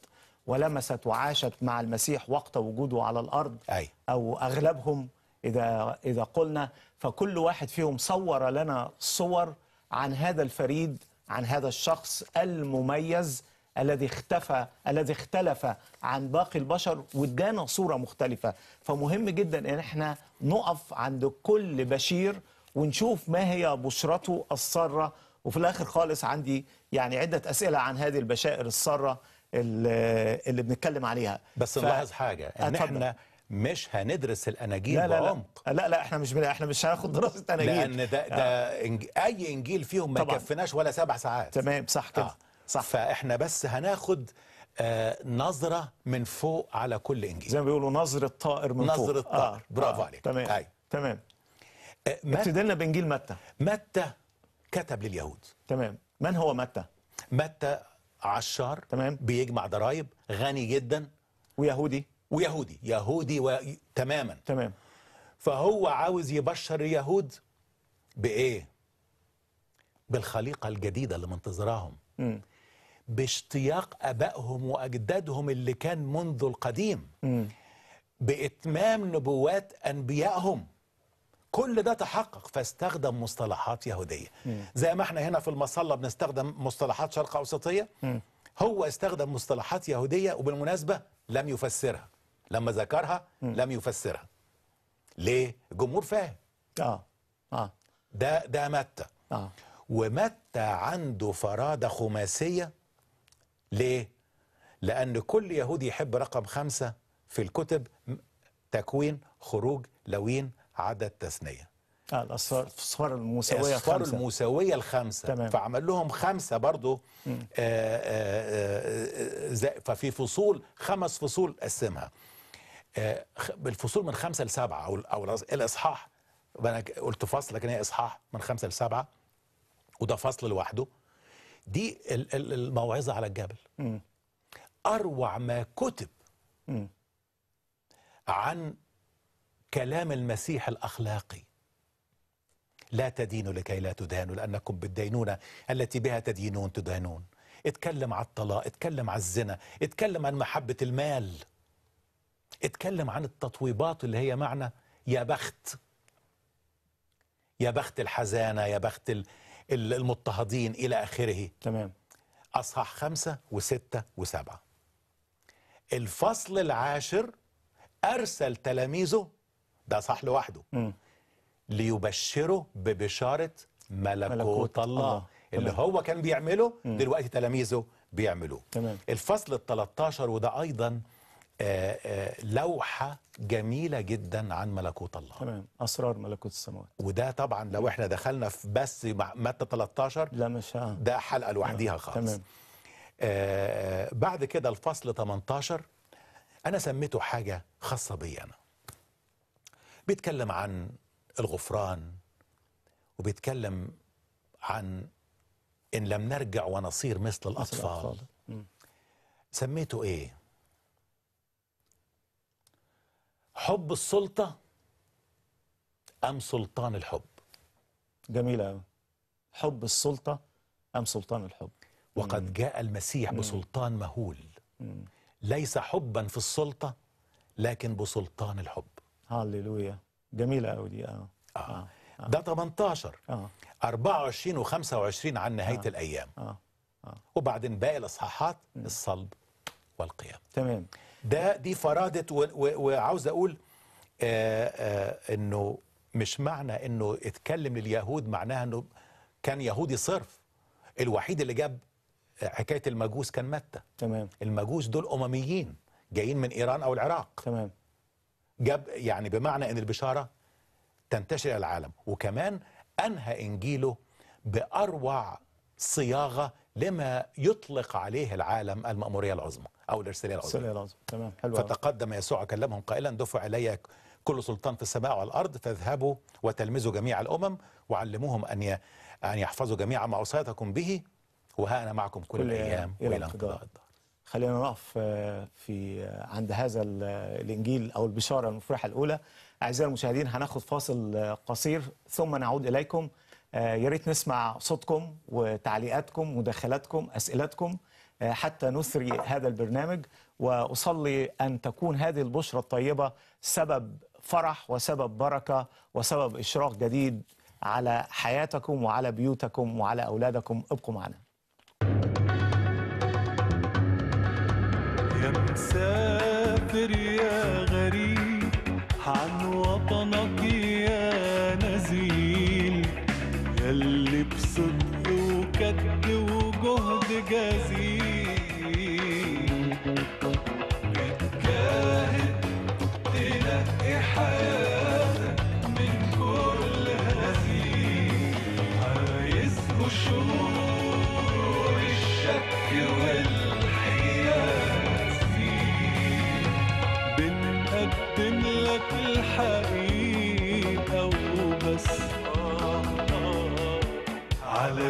ولمست وعاشت مع المسيح وقت وجوده على الأرض أي. أو أغلبهم إذا, إذا قلنا فكل واحد فيهم صور لنا صور عن هذا الفريد عن هذا الشخص المميز الذي اختفى الذي اختلف عن باقي البشر وادانا صورة مختلفة فمهم جدا ان احنا نقف عند كل بشير ونشوف ما هي بشرته السارة وفي الاخر خالص عندي يعني عدة اسئلة عن هذه البشائر السارة اللي بنتكلم عليها بس ف... نلاحظ حاجة ان أتفضل. احنا مش هندرس الاناجيل لا لا بعمق لا لا, لا احنا مش بنا احنا مش هناخد دراسه اناجيل لان ده ده آه. اي انجيل فيهم ما كفناش ولا سبع ساعات تمام صح كده آه. صح فاحنا بس هناخد آه نظره من فوق على كل انجيل زي ما بيقولوا نظره طائر من نظر فوق نظره طائر آه. برافو آه. عليك تمام هاي. طيب. تمام آه ابتدينا بانجيل متى متى كتب لليهود تمام من هو متى متى عشار تمام بيجمع ضرائب غني جدا ويهودي ويهودي يهودي و... تماما تمام فهو عاوز يبشر اليهود بايه بالخليقه الجديده اللي منتظراهم م. باشتياق أبائهم وأجدادهم اللي كان منذ القديم بإتمام نبوات أنبيائهم كل ده تحقق فاستخدم مصطلحات يهودية زي ما احنا هنا في المصلة بنستخدم مصطلحات شرق أوسطية هو استخدم مصطلحات يهودية وبالمناسبة لم يفسرها لما ذكرها لم يفسرها ليه؟ الجمهور فاهم آه. آه. ده ده متى آه. ومتى عنده فرادة خماسية ليه؟ لأن كل يهودي يحب رقم خمسة في الكتب تكوين خروج لوين عدد تثنية آه الأصفار الأصفار الموسوية الأصفار الخمسة الموسوية الخمسة تمام. فعمل لهم خمسة برضو آآ آآ آه، آه، آه، ففي فصول خمس فصول قسمها بالفصول من خمسة لسبعة أو, أو الإصحاح أنا قلت فصل لكن هي إصحاح من خمسة لسبعة وده فصل لوحده دي الموعظه على الجبل اروع ما كتب عن كلام المسيح الاخلاقي لا تدينوا لكي لا تدانوا لانكم بالدينونه التي بها تدينون تدانون اتكلم عن الطلاق اتكلم عن الزنا اتكلم عن محبه المال اتكلم عن التطويبات اللي هي معنى يا بخت يا بخت الحزانه يا بخت ال... المضطهدين إلى آخره تمام أصحاح خمسة وستة وسبعة الفصل العاشر أرسل تلاميذه ده صح لوحده م. ليبشره ببشارة ملكوت, ملكوت الله, الله. اللي تمام. هو كان بيعمله م. دلوقتي تلاميذه بيعملوه تمام. الفصل ال 13 وده أيضا آه، آه، لوحة جميلة جدا عن ملكوت الله تمام أسرار ملكوت السماوات وده طبعا لو احنا دخلنا في بس متى 13 لا مش ها. ده حلقة لوحديها خالص تمام آه, آه، بعد كده الفصل 18 أنا سميته حاجة خاصة بي أنا بيتكلم عن الغفران وبيتكلم عن إن لم نرجع ونصير مثل الأطفال سميته إيه؟ حب السلطة أم سلطان الحب جميلة أوي حب السلطة أم سلطان الحب وقد جاء المسيح مم. بسلطان مهول مم. ليس حبا في السلطة لكن بسلطان الحب هللويا جميلة أوي دي آه. آه. آه. آه. ده 18 آه. 24 و25 عن نهاية آه. الأيام آه. آه. وبعدين باقي الإصحاحات الصلب والقيام تمام ده دي فرادة وعاوز أقول آآ آه، آآ آه، أنه مش معنى أنه اتكلم لليهود معناها أنه كان يهودي صرف الوحيد اللي جاب حكاية المجوس كان متى تمام المجوس دول أمميين جايين من إيران أو العراق تمام جاب يعني بمعنى أن البشارة تنتشر إلى العالم وكمان أنهى إنجيله بأروع صياغة لما يطلق عليه العالم المأمورية العظمى أو الإرسالية العظمى الإرسالية العظمى تمام حلو فتقدم يسوع كلمهم قائلا دفع إلي كل سلطان في السماء والارض فاذهبوا وتلمذوا جميع الأمم وعلموهم أن ي... أن يحفظوا جميع ما أوصيتكم به وها أنا معكم كل, كل الأيام إلى انقضاء الدهر خلينا نقف آه، في آه، عند هذا الإنجيل أو البشارة المفرحة الأولى أعزائي المشاهدين هناخد فاصل آه، قصير ثم نعود إليكم يا ريت نسمع صوتكم وتعليقاتكم مداخلاتكم أسئلتكم آه، حتى نثري هذا البرنامج واصلي ان تكون هذه البشرى الطيبه سبب فرح وسبب بركه وسبب اشراق جديد على حياتكم وعلى بيوتكم وعلى اولادكم ابقوا معنا. يا مسافر يا غريب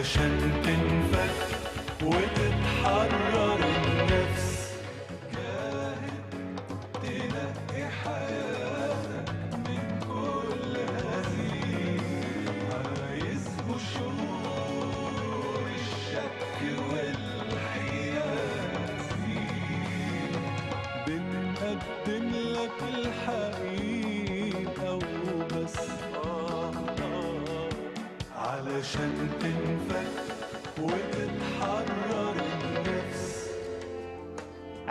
ocean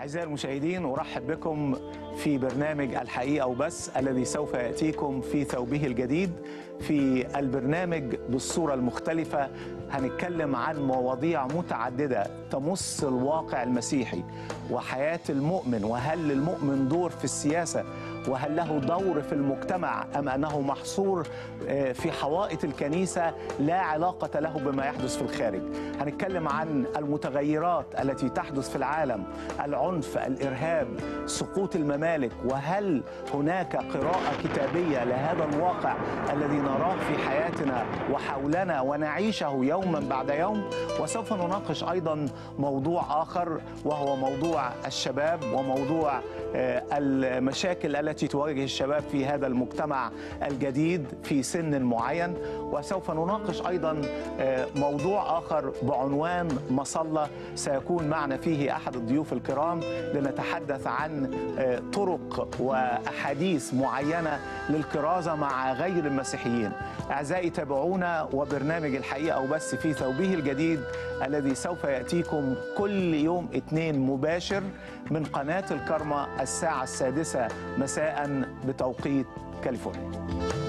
أعزائي المشاهدين أرحب بكم في برنامج الحقيقة وبس الذي سوف يأتيكم في ثوبه الجديد في البرنامج بالصورة المختلفة هنتكلم عن مواضيع متعددة تمس الواقع المسيحي وحياة المؤمن وهل للمؤمن دور في السياسة وهل له دور في المجتمع أم أنه محصور آه، في حوائط الكنيسة لا علاقة له بما يحدث في الخارج هنتكلم عن المتغيرات التي تحدث في العالم العنف الإرهاب سقوط الممالك وهل هناك قراءة كتابية لهذا الواقع الذي نراه في حياتنا وحولنا ونعيشه يوما بعد يوم وسوف نناقش أيضا موضوع آخر وهو موضوع الشباب وموضوع آه، المشاكل التي التي تواجه الشباب في هذا المجتمع الجديد في سن معين وسوف نناقش ايضا آه، موضوع اخر بعنوان مصلة سيكون معنا فيه احد الضيوف الكرام لنتحدث عن آه، طرق واحاديث معينه للكرازه مع غير المسيحيين. اعزائي تابعونا وبرنامج الحقيقه وبس في ثوبه الجديد الذي سوف ياتيكم كل يوم اثنين مباشر من قناه الكرمه الساعه السادسه مساء مساء بتوقيت كاليفورنيا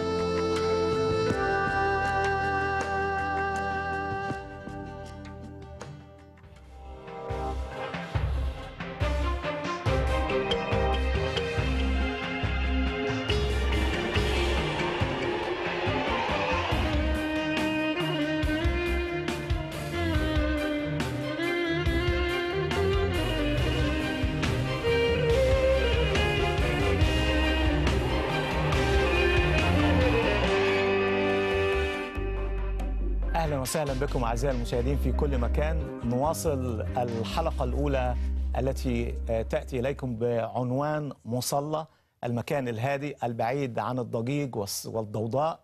وسهلا بكم اعزائي المشاهدين في كل مكان نواصل الحلقه الاولى التي آه، تاتي اليكم بعنوان مصلى المكان الهادئ البعيد عن الضجيج والضوضاء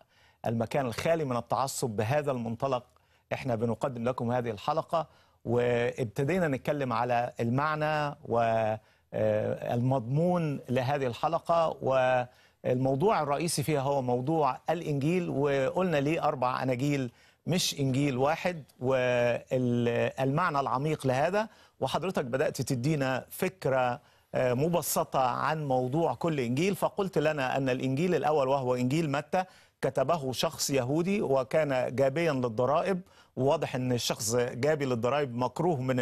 المكان الخالي من التعصب بهذا المنطلق احنا بنقدم لكم هذه الحلقه وابتدينا نتكلم على المعنى والمضمون آه، لهذه الحلقه و الموضوع الرئيسي فيها هو موضوع الإنجيل وقلنا ليه أربع أناجيل مش انجيل واحد والمعنى العميق لهذا وحضرتك بدات تدينا فكره آه، مبسطه عن موضوع كل انجيل فقلت لنا ان الانجيل الاول وهو انجيل متى كتبه شخص يهودي وكان جابيا للضرائب وواضح ان الشخص جابي للضرائب مكروه من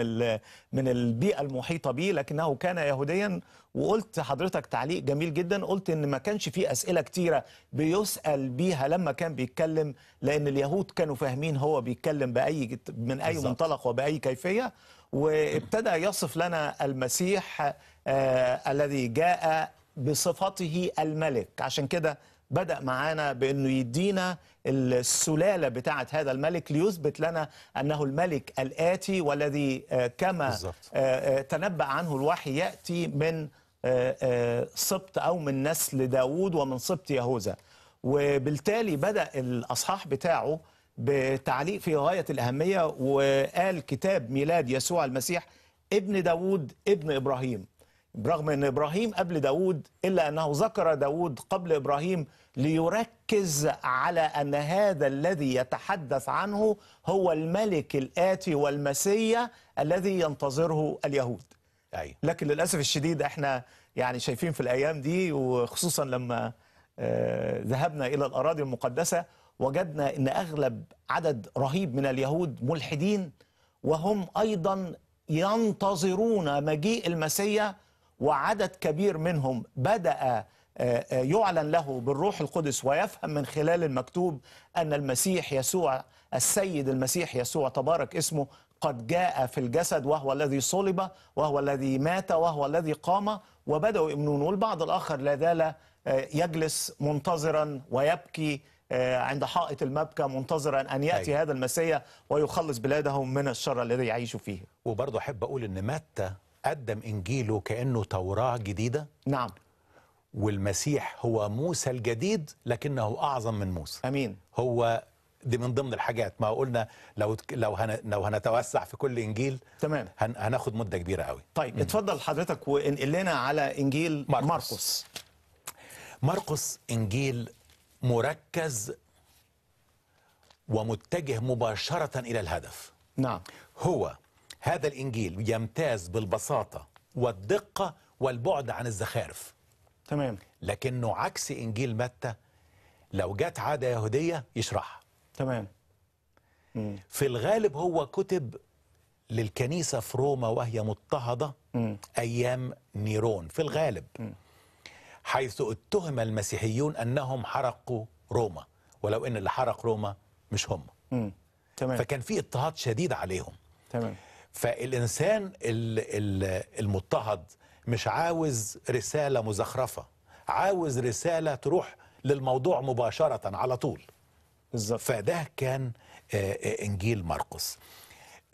من البيئه المحيطه به لكنه كان يهوديا وقلت حضرتك تعليق جميل جدا قلت ان ما كانش في اسئله كتيره بيسال بيها لما كان بيتكلم لان اليهود كانوا فاهمين هو بيتكلم باي من اي منطلق وباي كيفيه وابتدى يصف لنا المسيح آه الذي جاء بصفته الملك عشان كده بدأ معانا بأنه يدينا السلالة بتاعة هذا الملك ليثبت لنا أنه الملك الآتي والذي آه، كما بالزبط. آه، آه، تنبأ عنه الوحي يأتي من سبط أو من نسل داود ومن سبط يهوذا وبالتالي بدأ الأصحاح بتاعه بتعليق في غاية الأهمية وقال كتاب ميلاد يسوع المسيح ابن داود ابن إبراهيم برغم أن إبراهيم قبل داود إلا أنه ذكر داود قبل إبراهيم ليركز على أن هذا الذي يتحدث عنه هو الملك الآتي والمسيا الذي ينتظره اليهود أي. أيوة. لكن للأسف الشديد احنا يعني شايفين في الأيام دي وخصوصا لما آه، ذهبنا إلى الأراضي المقدسة وجدنا أن أغلب عدد رهيب من اليهود ملحدين وهم أيضا ينتظرون مجيء المسيا وعدد كبير منهم بدأ آه، آه، يعلن له بالروح القدس ويفهم من خلال المكتوب أن المسيح يسوع السيد المسيح يسوع تبارك اسمه قد جاء في الجسد وهو الذي صلب وهو الذي مات وهو الذي قام وبدأوا يؤمنون والبعض الآخر لا زال آه، يجلس منتظرا ويبكي عند حائط المبكى منتظرا ان ياتي هذا المسيح ويخلص بلادهم من الشر الذي يعيش فيه. وبرضه احب اقول ان متى قدم إنجيله كأنه توراة جديدة نعم والمسيح هو موسى الجديد لكنه أعظم من موسى أمين هو دي من ضمن الحاجات ما قلنا لو لو هن لو هنتوسع في كل انجيل تمام هن هناخد مده كبيره قوي طيب مم. اتفضل حضرتك وانقل لنا على انجيل ماركوس. ماركوس انجيل مركز ومتجه مباشره الى الهدف نعم هو هذا الإنجيل يمتاز بالبساطة والدقة والبعد عن الزخارف تمام لكنه عكس إنجيل متى لو جت عادة يهودية يشرحها تمام مم. في الغالب هو كتب للكنيسة في روما وهي مضطهدة مم. أيام نيرون في الغالب مم. حيث اتهم المسيحيون أنهم حرقوا روما ولو أن اللي حرق روما مش هم مم. تمام. فكان في اضطهاد شديد عليهم تمام فالانسان المضطهد مش عاوز رساله مزخرفه عاوز رساله تروح للموضوع مباشره على طول بالظبط فده كان آه، آه، انجيل مرقس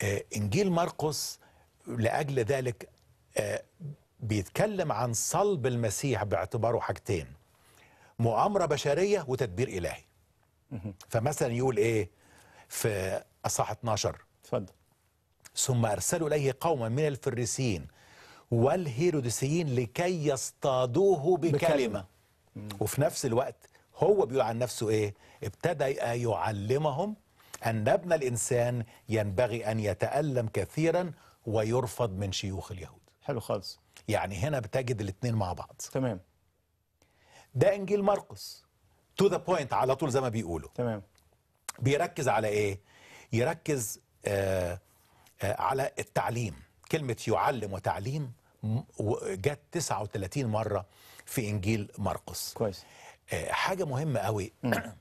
آه، انجيل مرقس لاجل ذلك بيتكلم عن صلب المسيح باعتباره حاجتين مؤامره بشريه وتدبير الهي فمثلا يقول ايه في اصحاح 12 اتفضل ثم أرسلوا إليه قوما من الفريسيين والهيروديسيين لكي يصطادوه بكلمة, بكلمة. وفي نفس الوقت هو بيقول عن نفسه إيه ابتدى يعلمهم أن ابن الإنسان ينبغي أن يتألم كثيرا ويرفض من شيوخ اليهود حلو خالص يعني هنا بتجد الاثنين مع بعض تمام ده انجيل مرقس تو ذا بوينت على طول زي ما بيقولوا تمام بيركز على ايه يركز آه آه، على التعليم كلمة يعلم وتعليم جت 39 مرة في إنجيل مرقس كويس آه، حاجة مهمة قوي نعم.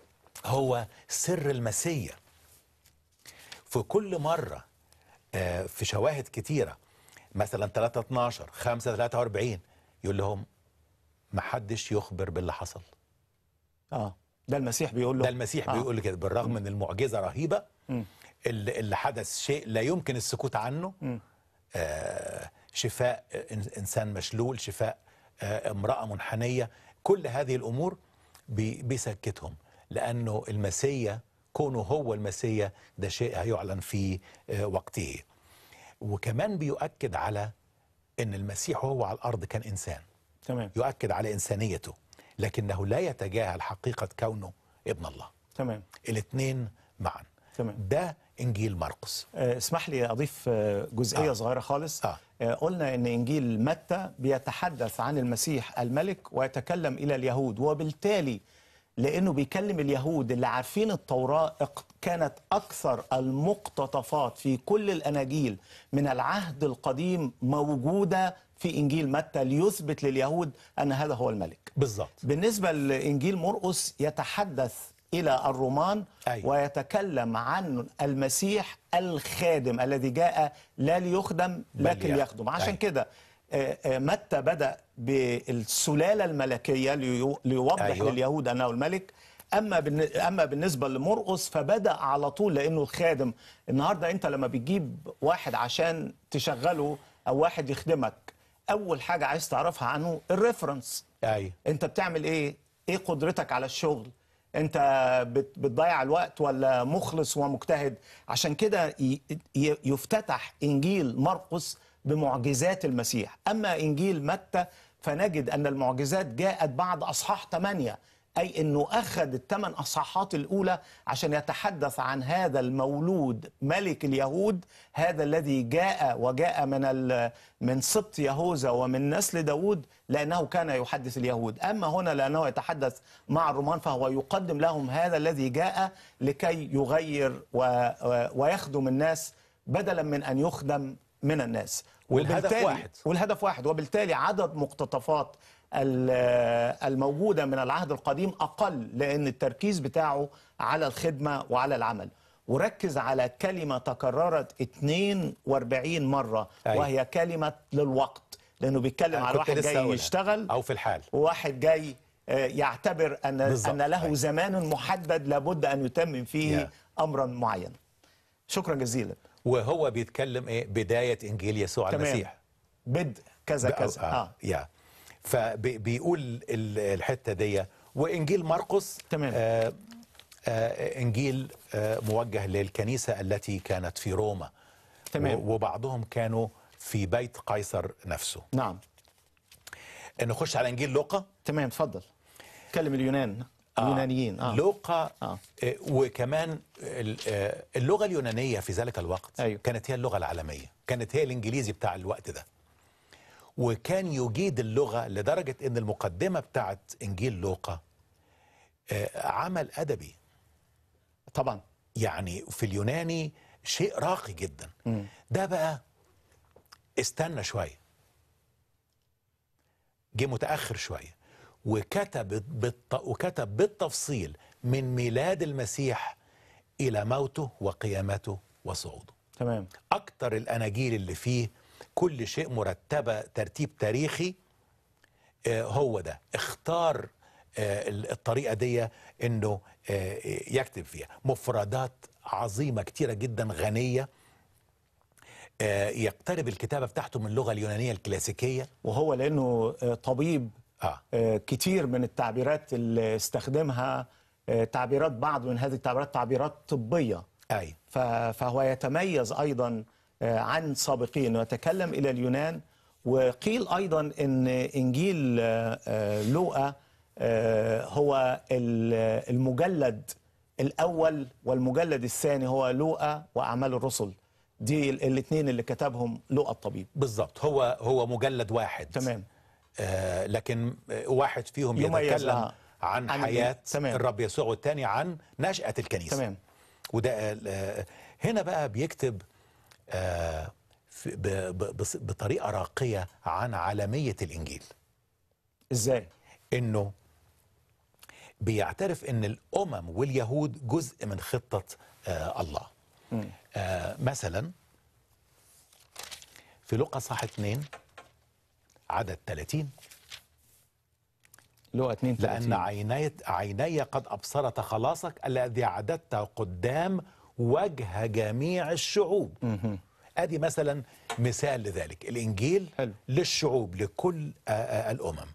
هو سر المسيا في كل مرة آه، في شواهد كتيرة مثلا 3 12 5 43 يقول لهم ما حدش يخبر باللي حصل اه ده المسيح بيقول له ده المسيح آه. بيقول كده بالرغم ان المعجزه رهيبه م. اللي حدث شيء لا يمكن السكوت عنه آه شفاء إنسان مشلول شفاء آه امرأة منحنية كل هذه الأمور بيسكتهم لأنه المسيا كونه هو المسيا ده شيء هيعلن في آه وقته وكمان بيؤكد على أن المسيح وهو على الأرض كان إنسان تمام. يؤكد على إنسانيته لكنه لا يتجاهل حقيقة كونه ابن الله تمام الاثنين معا تمام. ده انجيل مرقس آه، اسمح لي اضيف آه، جزئيه آه. صغيره خالص آه. آه. قلنا ان انجيل متى بيتحدث عن المسيح الملك ويتكلم الى اليهود وبالتالي لانه بيكلم اليهود اللي عارفين التوراه كانت اكثر المقتطفات في كل الاناجيل من العهد القديم موجوده في انجيل متى ليثبت لليهود ان هذا هو الملك بالظبط بالنسبه لانجيل مرقس يتحدث إلى الرومان أيوة. ويتكلم عن المسيح الخادم الذي جاء لا ليخدم لكن يخدم عشان أيوة. كده آه، آه، متى بدأ بالسلالة الملكية ليوضح أيوة. لليهود أنه الملك اما اما بالنسبه لمرقص فبدا على طول لانه الخادم النهارده انت لما بتجيب واحد عشان تشغله او واحد يخدمك اول حاجه عايز تعرفها عنه الريفرنس ايوه انت بتعمل ايه ايه قدرتك على الشغل انت بتضيع الوقت ولا مخلص ومجتهد عشان كده يفتتح انجيل مرقس بمعجزات المسيح اما انجيل متى فنجد ان المعجزات جاءت بعد اصحاح 8 أي أنه أخذ الثمان أصحاحات الأولى عشان يتحدث عن هذا المولود ملك اليهود هذا الذي جاء وجاء من من سبط يهوذا ومن نسل داود لأنه كان يحدث اليهود أما هنا لأنه يتحدث مع الرومان فهو يقدم لهم هذا الذي جاء لكي يغير و ويخدم الناس بدلا من أن يخدم من الناس والهدف واحد والهدف واحد وبالتالي عدد مقتطفات آه، الموجوده من العهد القديم اقل لان التركيز بتاعه على الخدمه وعلى العمل وركز على كلمه تكررت 42 مره أيوة. وهي كلمه للوقت لانه بيتكلم على واحد جاي يشتغل او في الحال وواحد جاي آه، يعتبر ان ان له أيوة. زمان محدد لابد ان يتمم فيه امرا معينا شكرا جزيلا وهو بيتكلم ايه بدايه انجيل يسوع تمام. المسيح بدء كذا كذا اه, آه. فبيقول الحته دي وانجيل مرقس تمام آه آه انجيل آه موجه للكنيسه التي كانت في روما تمام وبعضهم كانوا في بيت قيصر نفسه نعم نخش على انجيل لوقا تمام اتفضل كلم اليونان آه. اليونانيين آه. لوقا آه. آه، وكمان آه، اللغه اليونانيه في ذلك الوقت أيوه. كانت هي اللغه العالميه كانت هي الانجليزي بتاع الوقت ده وكان يجيد اللغة لدرجة أن المقدمة بتاعت إنجيل لوقا آه، عمل أدبي طبعا يعني في اليوناني شيء راقي جدا ده بقى استنى شوية جه متأخر شوية وكتب بالت... وكتب بالتفصيل من ميلاد المسيح إلى موته وقيامته وصعوده تمام أكتر الأناجيل اللي فيه كل شيء مرتبة ترتيب تاريخي آه، هو ده اختار آه، الطريقة دي انه آه، يكتب فيها مفردات عظيمة كتيرة جدا غنية يقترب الكتابة بتاعته من اللغة اليونانية الكلاسيكية وهو لأنه طبيب آه. كتير من التعبيرات اللي استخدمها تعبيرات بعض من هذه التعبيرات تعبيرات طبية أي. فهو يتميز أيضا آه، عن سابقين وتكلم إلى اليونان وقيل أيضا أن إنجيل آه، آه، لوقا هو المجلد الأول والمجلد الثاني هو لوقا وأعمال الرسل دي الاثنين اللي كتبهم لوقا الطبيب بالظبط هو هو مجلد واحد تمام آه لكن واحد فيهم يتكلم عن, عن حياة تمام. الرب يسوع والثاني عن نشأة الكنيسة تمام وده آه هنا بقى بيكتب آه، بطريقه راقيه عن عالميه الانجيل ازاي انه بيعترف ان الامم واليهود جزء من خطه آه، الله آه، مثلا في لقا صح 2 عدد 30 لقا 32 لأن عيني, عيني قد أبصرت خلاصك الذي عددت قدام وجه جميع الشعوب ادي مثلا مثال لذلك الانجيل حلو. للشعوب لكل آه، آه، الامم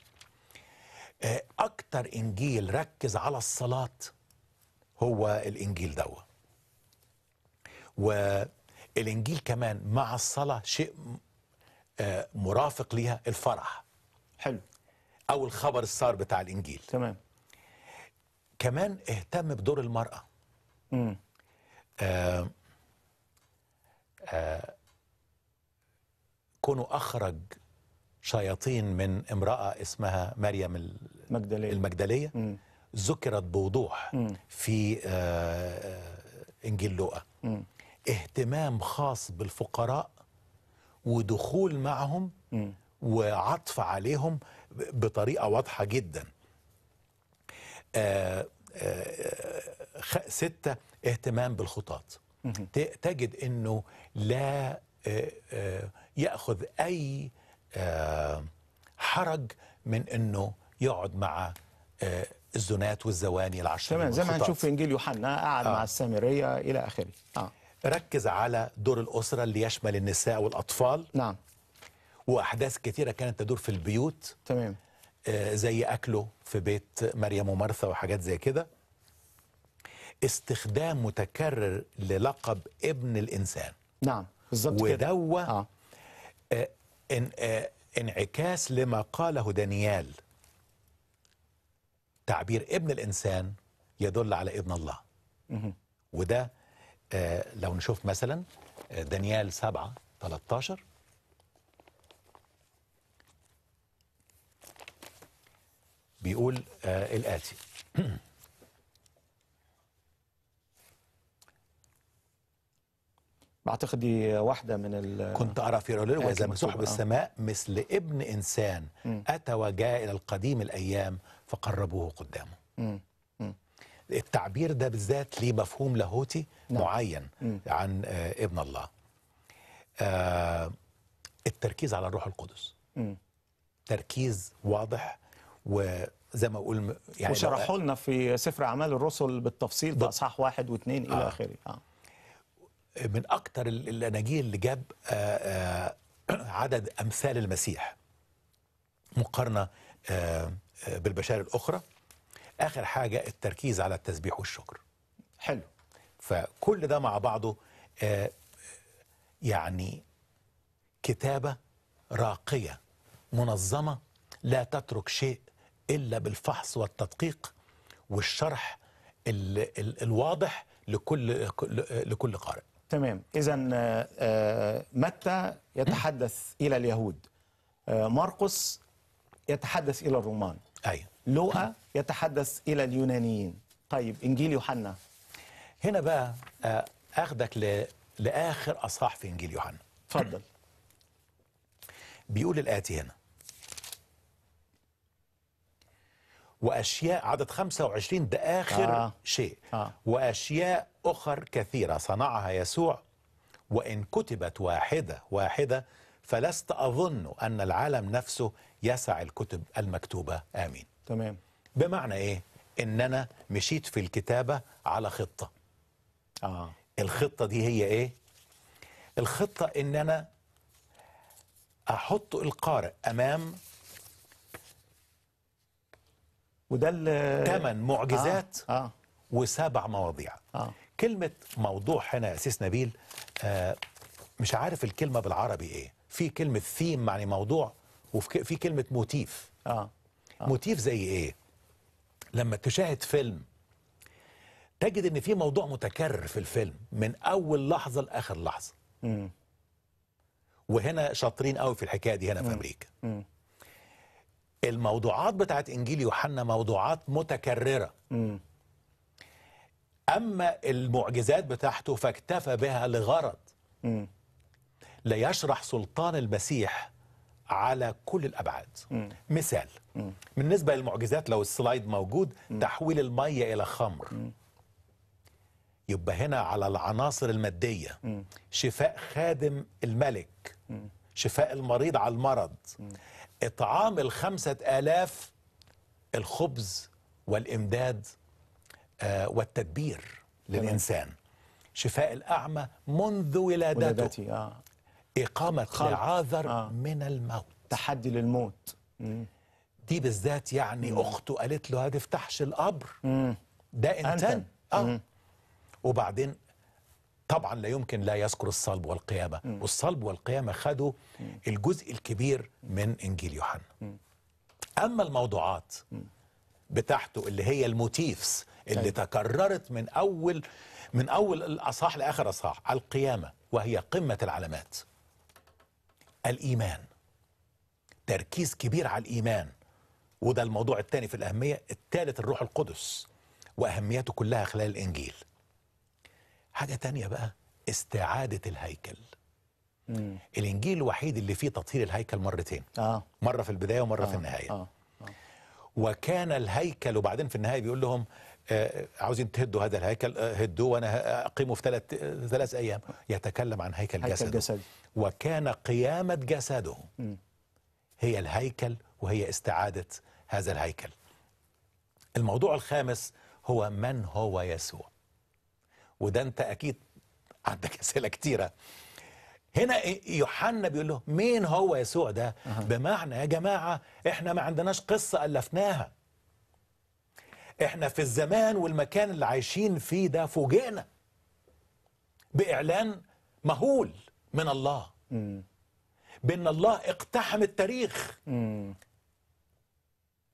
آه، اكتر انجيل ركز على الصلاه هو الانجيل دوا والانجيل كمان مع الصلاه شيء مرافق ليها الفرح حلو او الخبر السار بتاع الانجيل تمام كمان اهتم بدور المراه امم آآ كونه أخرج شياطين من امرأة اسمها مريم المجدلية, المجدلية ذكرت بوضوح م. في آه، آه، إنجيل لوقا اهتمام خاص بالفقراء ودخول معهم م. وعطف عليهم بطريقة واضحة جدا آآ آه، آآ ستة اهتمام بالخطاط تجد انه لا آه، آه، ياخذ اي آه، حرج من انه يقعد مع الزنات والزواني العشرين تمام زي ما هنشوف في انجيل يوحنا قعد آه. مع السامريه الى اخره آه. ركز على دور الاسره اللي يشمل النساء والاطفال نعم واحداث كثيره كانت تدور في البيوت تمام آه زي اكله في بيت مريم ومرثا وحاجات زي كده استخدام متكرر للقب ابن الانسان نعم بالظبط كده آه. آه إن آه انعكاس لما قاله دانيال تعبير ابن الانسان يدل على ابن الله مه. وده آه لو نشوف مثلا آه، دانيال 7 13 بيقول آه الآتي بعتقد دي واحده من ال كنت ارى في علو واذا مسوح بالسماء مثل ابن انسان م. اتى وجاء الى القديم الايام فقربوه قدامه م. م. التعبير ده بالذات ليه مفهوم لاهوتي نعم. معين م. عن آه، ابن الله آه التركيز على الروح القدس م. تركيز واضح وزي ما اقول يعني وشرحوا لنا في سفر اعمال الرسل بالتفصيل باصحاح واحد واثنين الى آه. اخره آه. من اكتر الاناجيل اللي جاب آه، آه، عدد امثال المسيح مقارنه آه، بالبشائر الاخرى اخر حاجه التركيز على التسبيح والشكر حلو فكل ده مع بعضه يعني كتابه راقيه منظمه لا تترك شيء الا بالفحص والتدقيق والشرح الواضح لكل لكل قارئ تمام اذا آه، آه، متى يتحدث الى اليهود آه، مرقس يتحدث الى الرومان ايوه لوقا يتحدث الى اليونانيين طيب انجيل يوحنا هنا بقى اخدك ل... لاخر اصحاح في انجيل يوحنا اتفضل بيقول الاتي هنا وأشياء عدد 25 ده آخر آه. شيء آه. وأشياء أخر كثيرة صنعها يسوع وإن كتبت واحدة واحدة فلست أظن أن العالم نفسه يسع الكتب المكتوبة آمين تمام بمعنى إيه؟ إن أنا مشيت في الكتابة على خطة آه. الخطة دي هي إيه؟ الخطة إن أنا أحط القارئ أمام وده اللي ثمان معجزات آه. آه. وسبع مواضيع آه. كلمة موضوع هنا يا أسيس نبيل آه مش عارف الكلمة بالعربي إيه في كلمة ثيم يعني موضوع وفي كلمة موتيف آه. آه. موتيف زي إيه لما تشاهد فيلم تجد ان في موضوع متكرر في الفيلم من اول لحظه لاخر لحظه م. وهنا شاطرين قوي في الحكايه دي هنا في امريكا م. الموضوعات بتاعت انجيل يوحنا موضوعات متكرره اما المعجزات بتاعته فاكتفى بها لغرض ليشرح سلطان المسيح على كل الابعاد مثال بالنسبه للمعجزات لو السلايد موجود تحويل الميه الى خمر يبقى هنا على العناصر الماديه شفاء خادم الملك شفاء المريض على المرض إطعام الخمسة آلاف الخبز والإمداد آه، والتدبير للإنسان شفاء الأعمى منذ ولادته آه. إقامة العاذر آه. من الموت تحدي للموت مم. دي بالذات يعني مم. أخته قالت له هتفتحش القبر ده إنتن آه. وبعدين طبعا لا يمكن لا يذكر الصلب والقيامة م. والصلب والقيامة خدوا م. الجزء الكبير من إنجيل يوحنا أما الموضوعات بتاعته اللي هي الموتيفز اللي أي. طيب. تكررت من أول من أول الأصحاح لآخر أصحاح القيامة وهي قمة العلامات الإيمان تركيز كبير على الإيمان وده الموضوع الثاني في الأهمية الثالث الروح القدس وأهميته كلها خلال الإنجيل حاجة تانية بقى استعادة الهيكل مم. الإنجيل الوحيد اللي فيه تطهير الهيكل مرتين آه. مرة في البداية ومرة آه. في النهاية آه. آه. وكان الهيكل وبعدين في النهاية بيقول لهم آه, آه، عاوزين تهدوا هذا الهيكل آه هدوه وانا آه، اقيمه في ثلاث آه، ثلاث ايام يتكلم عن هيكل, هيكل جسده جسد. وكان قيامه جسده م. هي الهيكل وهي استعاده هذا الهيكل الموضوع الخامس هو من هو يسوع وده انت اكيد عندك اسئله كتيره هنا يوحنا بيقول له مين هو يسوع ده بمعنى يا جماعه احنا ما عندناش قصه الفناها احنا في الزمان والمكان اللي عايشين فيه ده فوجئنا باعلان مهول من الله بان الله اقتحم التاريخ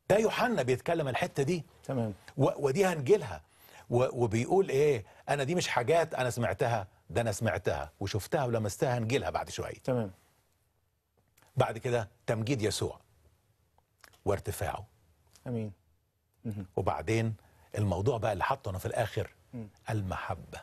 ده يوحنا بيتكلم الحته دي تمام ودي هنجيلها وبيقول ايه انا دي مش حاجات انا سمعتها ده انا سمعتها وشفتها ولمستها هنجيلها بعد شويه تمام بعد كده تمجيد يسوع وارتفاعه امين وبعدين الموضوع بقى اللي حطه انا في الاخر المحبه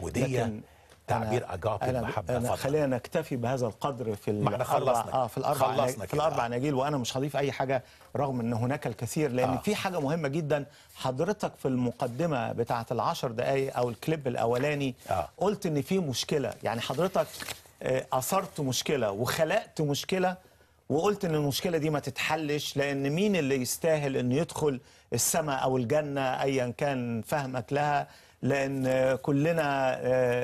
ودي لكن تعبير اجابي المحبه أنا خلينا نكتفي بهذا القدر في الاربع خلصنا اه في الاربع خلصنا في الاربع نجيل وانا مش هضيف اي حاجه رغم ان هناك الكثير لان آه. في حاجه مهمه جدا حضرتك في المقدمه بتاعه العشر دقائق او الكليب الاولاني آه. قلت ان في مشكله يعني حضرتك آه، اثرت مشكله وخلقت مشكله وقلت ان المشكله دي ما تتحلش لان مين اللي يستاهل انه يدخل السماء او الجنه ايا كان فهمك لها لأن كلنا آه،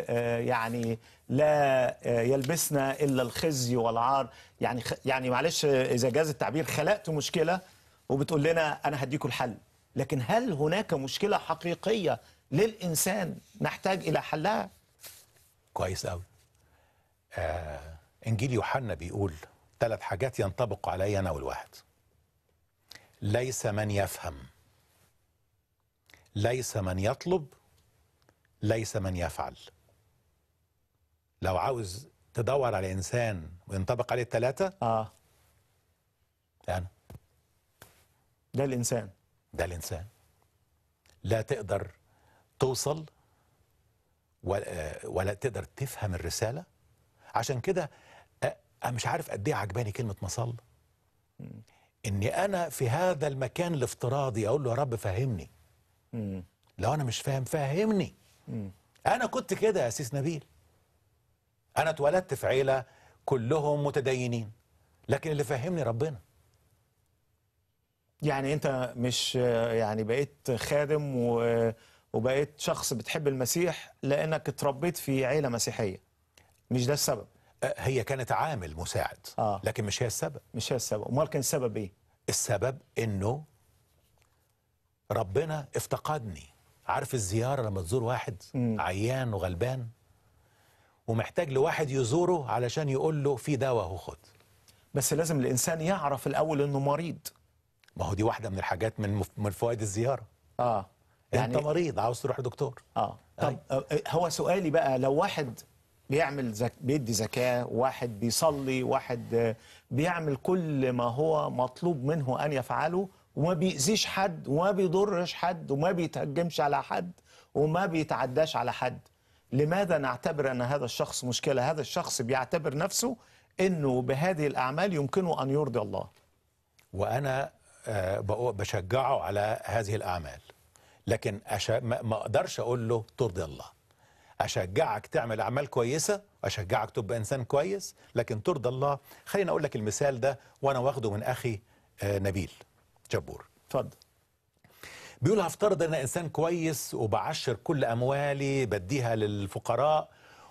آه، يعني لا آه، يلبسنا إلا الخزي والعار يعني يعني معلش إذا جاز التعبير خلقت مشكلة وبتقول لنا أنا هديكوا الحل لكن هل هناك مشكلة حقيقية للإنسان نحتاج إلى حلها؟ كويس قوي آه إنجيل يوحنا بيقول ثلاث حاجات ينطبق علي أنا والواحد ليس من يفهم ليس من يطلب ليس من يفعل لو عاوز تدور على انسان وينطبق عليه الثلاثه اه انا يعني. ده الانسان ده الانسان لا تقدر توصل ولا, آه، ولا تقدر تفهم الرساله عشان كده آه، مش عارف قد ايه عجباني كلمه مصل اني انا في هذا المكان الافتراضي اقول له يا رب فهمني لو انا مش فاهم فهمني انا كنت كده يا سيس نبيل انا اتولدت في عيله كلهم متدينين لكن اللي فهمني ربنا يعني انت مش يعني بقيت خادم و وبقيت شخص بتحب المسيح لانك اتربيت في عيله مسيحيه مش ده السبب هي كانت عامل مساعد آه. لكن مش هي السبب مش هي السبب امال كان السبب ايه السبب انه ربنا افتقدني عارف الزيارة لما تزور واحد مم. عيان وغلبان ومحتاج لواحد يزوره علشان يقول له في دواء هو خد بس لازم الإنسان يعرف الأول إنه مريض ما هو دي واحدة من الحاجات من من فوائد الزيارة آه يعني أنت مريض عاوز تروح لدكتور آه طب آه،, آه. هو سؤالي بقى لو واحد بيعمل زك... بيدي زكاة واحد بيصلي واحد آه، بيعمل كل ما هو مطلوب منه أن يفعله وما بيأذيش حد وما بيضرش حد وما بيتهجمش على حد وما بيتعداش على حد لماذا نعتبر أن هذا الشخص مشكلة هذا الشخص بيعتبر نفسه أنه بهذه الأعمال يمكنه أن يرضي الله وأنا آه، بشجعه على هذه الأعمال لكن أش... ما أقدرش أقول له ترضي الله أشجعك تعمل أعمال كويسة أشجعك تبقى إنسان كويس لكن ترضى الله خليني أقول لك المثال ده وأنا واخده من أخي آه، نبيل جبور اتفضل بيقول هفترض ان انسان كويس وبعشر كل اموالي بديها للفقراء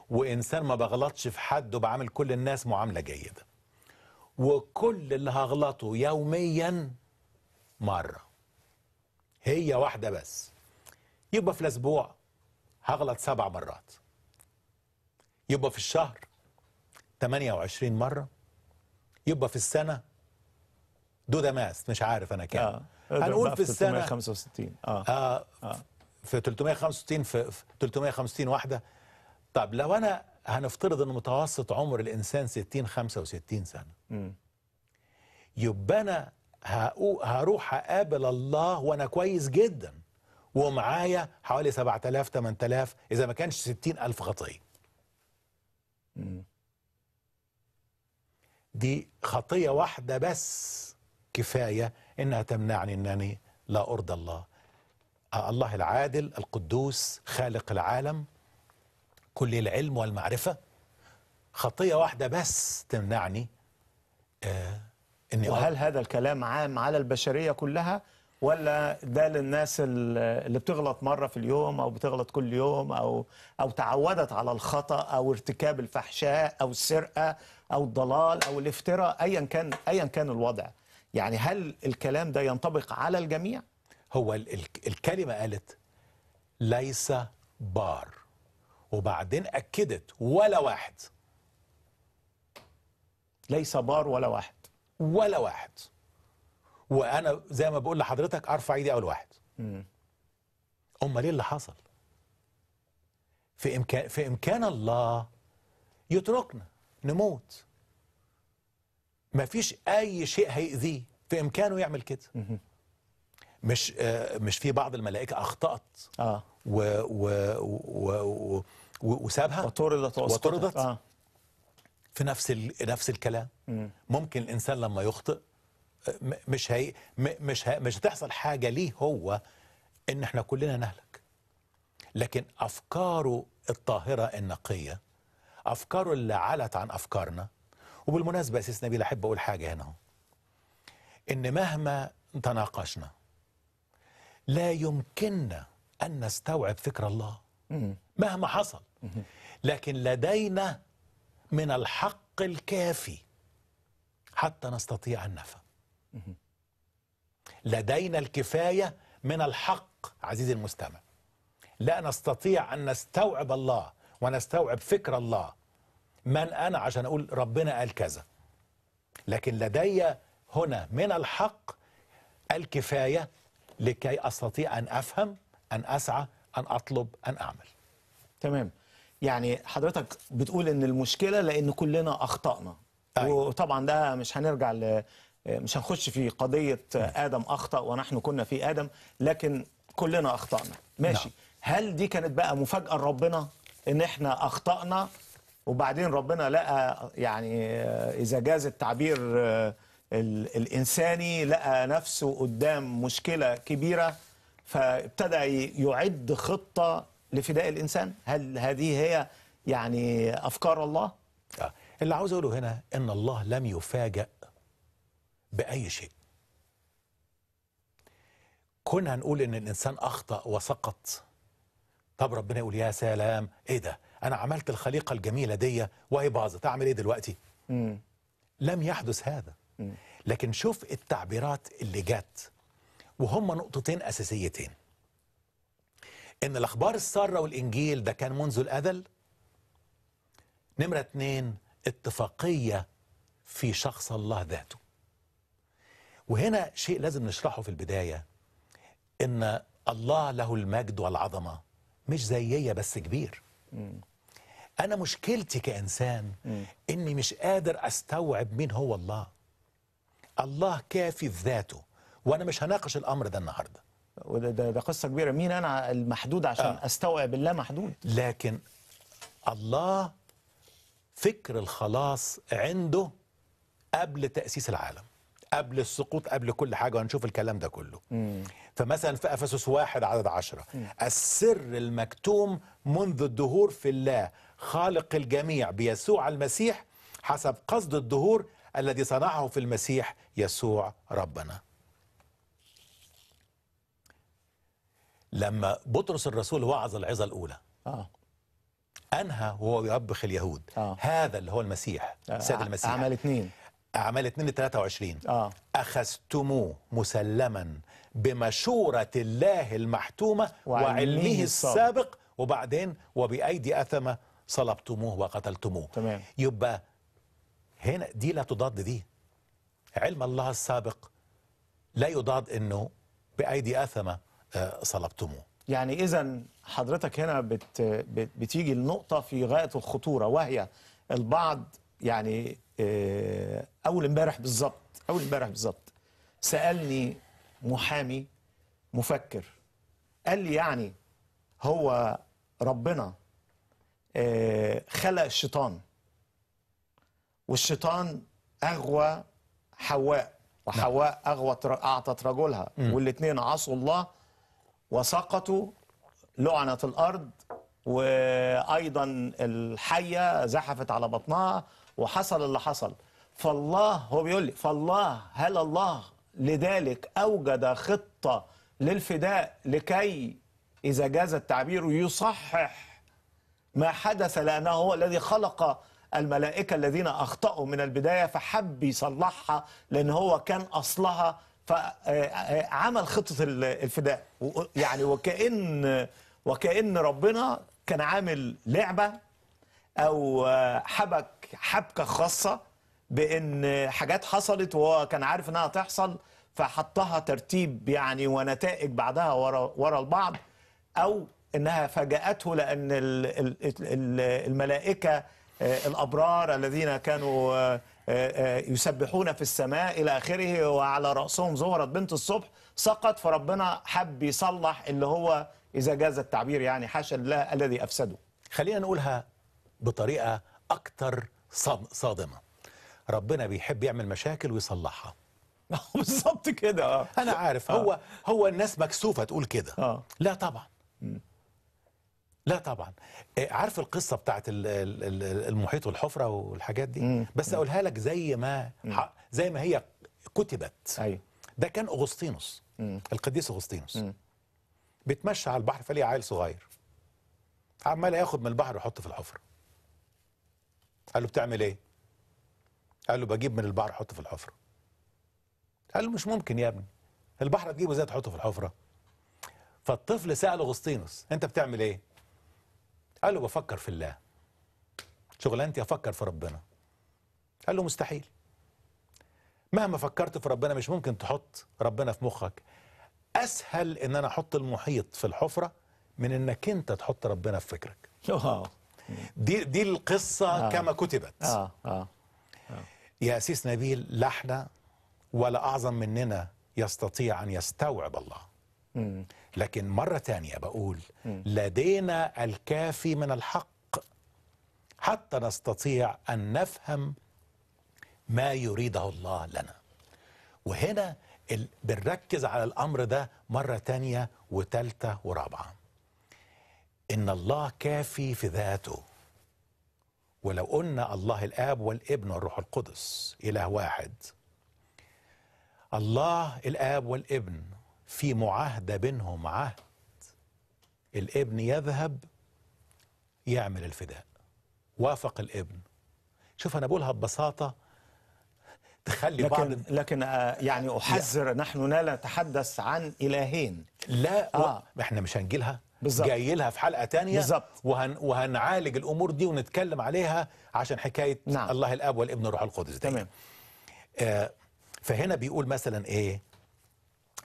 وانسان ما بغلطش في حد وبعامل كل الناس معامله جيده وكل اللي هغلطه يوميا مره هي واحده بس يبقى في الاسبوع هغلط سبع مرات يبقى في الشهر 28 مره يبقى في السنه ماس مش عارف انا كام آه. هنقول في السنه 365 اه, آه. آه. في 365 في 365 واحده طب لو انا هنفترض ان متوسط عمر الانسان 60 65 سنه يبقى انا هروح اقابل الله وانا كويس جدا ومعايا حوالي 7000 8000 اذا ما كانش 60000 خطيه دي خطيه واحده بس كفاية إنها تمنعني أنني لا أرضى الله آه، الله العادل القدوس خالق العالم كل العلم والمعرفة خطية واحدة بس تمنعني آه إني وهل هذا الكلام عام على البشرية كلها ولا ده للناس اللي بتغلط مرة في اليوم أو بتغلط كل يوم أو أو تعودت على الخطأ أو ارتكاب الفحشاء أو السرقة أو الضلال أو الافتراء أيا كان أيا كان الوضع يعني هل الكلام ده ينطبق على الجميع؟ هو الكلمة قالت ليس بار وبعدين أكدت ولا واحد ليس بار ولا واحد ولا واحد وأنا زي ما بقول لحضرتك أرفع إيدي أول واحد أمال إيه اللي حصل؟ في إمكان في إمكان الله يتركنا نموت ما فيش اي شيء هيأذيه في امكانه يعمل كده مش آه مش في بعض الملائكه اخطات اه و و و, و وسابها وطردت وطردت آه. في نفس ال... نفس الكلام مم. ممكن الانسان لما يخطئ آه، مش هي مش هي مش هتحصل حاجه ليه هو ان احنا كلنا نهلك لكن افكاره الطاهره النقيه افكاره اللي علت عن افكارنا وبالمناسبة أساس نبيل أحب أقول حاجة هنا إن مهما تناقشنا لا يمكننا أن نستوعب فكر الله مهما حصل لكن لدينا من الحق الكافي حتى نستطيع أن نفهم لدينا الكفاية من الحق عزيزي المستمع لا نستطيع أن نستوعب الله ونستوعب فكر الله من أنا عشان أقول ربنا قال كذا لكن لدي هنا من الحق الكفاية لكي أستطيع أن أفهم أن أسعى أن أطلب أن أعمل تمام يعني حضرتك بتقول ان المشكله لان كلنا اخطانا أيوة. وطبعا ده مش هنرجع ل... مش هنخش في قضيه ادم اخطا ونحن كنا في ادم لكن كلنا اخطانا ماشي نعم. هل دي كانت بقى مفاجاه لربنا ان احنا اخطانا وبعدين ربنا لقى يعني آه، اذا جاز التعبير آه، الانساني لقى نفسه قدام مشكله كبيره فابتدى يعد خطه لفداء الانسان هل هذه هي يعني افكار الله آه، اللي عاوز اقوله هنا ان الله لم يفاجئ باي شيء كنا هنقول ان الانسان اخطا وسقط طب ربنا يقول يا سلام ايه ده انا عملت الخليقه الجميله دي وهي باظت اعمل ايه دلوقتي مم. لم يحدث هذا مم. لكن شوف التعبيرات اللي جت وهم نقطتين اساسيتين ان الاخبار الساره والانجيل ده كان منذ الازل نمره اتنين اتفاقيه في شخص الله ذاته وهنا شيء لازم نشرحه في البدايه ان الله له المجد والعظمه مش زيي بس كبير أنا مشكلتي كإنسان م. إني مش قادر أستوعب مين هو الله الله كافي في ذاته وأنا مش هناقش الأمر ده النهاردة وده ده, ده قصة كبيرة مين أنا المحدود عشان آه. أستوعب الله محدود لكن الله فكر الخلاص عنده قبل تأسيس العالم قبل السقوط قبل كل حاجة وهنشوف الكلام ده كله م. فمثلا في أفسس واحد عدد عشرة السر المكتوم منذ الدهور في الله خالق الجميع بيسوع المسيح حسب قصد الدهور الذي صنعه في المسيح يسوع ربنا لما بطرس الرسول وعظ العظة الأولى آه. أنهى وهو يوبخ اليهود آه. هذا اللي هو المسيح آه، سيد المسيح أعمال اثنين أعمال 2 23 آه. أخذتموه مسلما بمشورة الله المحتومة وعلمه السابق وبعدين وبأيدي أثمة صلبتموه وقتلتموه تمام. يبقى هنا دي لا تضاد دي علم الله السابق لا يضاد أنه بأيدي أثمة آه، صلبتموه يعني إذا حضرتك هنا بت بتيجي النقطة في غاية الخطورة وهي البعض يعني آه، أول امبارح بالظبط أول امبارح بالظبط سألني محامي مفكر قال لي يعني هو ربنا آه، خلق الشيطان والشيطان اغوى حواء وحواء اغوت اعطت رجلها والاثنين عصوا الله وسقطوا لعنت الارض وايضا الحيه زحفت على بطنها وحصل اللي حصل فالله هو بيقول لي فالله هل الله لذلك أوجد خطة للفداء لكي إذا جاز التعبير يصحح ما حدث لأنه هو الذي خلق الملائكة الذين أخطأوا من البداية فحب يصلحها لأن هو كان أصلها فعمل خطة الفداء يعني وكأن وكأن ربنا كان عامل لعبة أو حبك حبكة خاصة بأن حاجات حصلت وهو كان عارف إنها تحصل فحطها ترتيب يعني ونتائج بعدها ورا ورا البعض او انها فاجاته لان الملائكه آه، الابرار الذين كانوا آه، آه، يسبحون في السماء الى اخره وعلى راسهم زهره بنت الصبح سقط فربنا حب يصلح اللي هو اذا جاز التعبير يعني حاشا لله الذي افسده. خلينا نقولها بطريقه اكثر صادمه. ربنا بيحب يعمل مشاكل ويصلحها. بالظبط كده اه انا عارف آه. هو هو الناس مكسوفه تقول كده آه. لا طبعا لا طبعا آه، عارف القصه بتاعت المحيط والحفره والحاجات دي بس اقولها لك زي ما زي ما هي كتبت ايوه ده كان اغسطينوس القديس اغسطينوس بيتمشى على البحر فليه عيل صغير عمال ياخد من البحر ويحط في الحفره قال له بتعمل ايه قال له بجيب من البحر احط في الحفره قال له مش ممكن يا ابني البحر تجيبه ازاي تحطه في الحفره فالطفل سال اغسطينوس انت بتعمل ايه قال له بفكر في الله شغلانتي افكر في ربنا قال له مستحيل مهما فكرت في ربنا مش ممكن تحط ربنا في مخك اسهل ان انا احط المحيط في الحفره من انك انت تحط ربنا في فكرك دي دي القصه آه. كما كتبت آه. آه. آه. يا اسيس نبيل لحنه ولا أعظم مننا يستطيع أن يستوعب الله لكن مرة ثانية بقول لدينا الكافي من الحق حتى نستطيع أن نفهم ما يريده الله لنا وهنا بنركز على الأمر ده مرة ثانية وتالتة ورابعة إن الله كافي في ذاته ولو قلنا الله الآب والابن والروح القدس إله واحد الله الآب والابن في معاهدة بينهم عهد الابن يذهب يعمل الفداء وافق الابن شوف أنا بقولها ببساطة تخلي لكن بعض لكن آه، يعني أحذر لا. نحن لا نتحدث عن إلهين لا آه. احنا مش هنجيلها بالزبط. بالظبط جاي لها في حلقه تانية بالظبط وهن وهنعالج الامور دي ونتكلم عليها عشان حكايه نعم. الله الاب والابن والروح القدس دي تمام آه فهنا بيقول مثلا ايه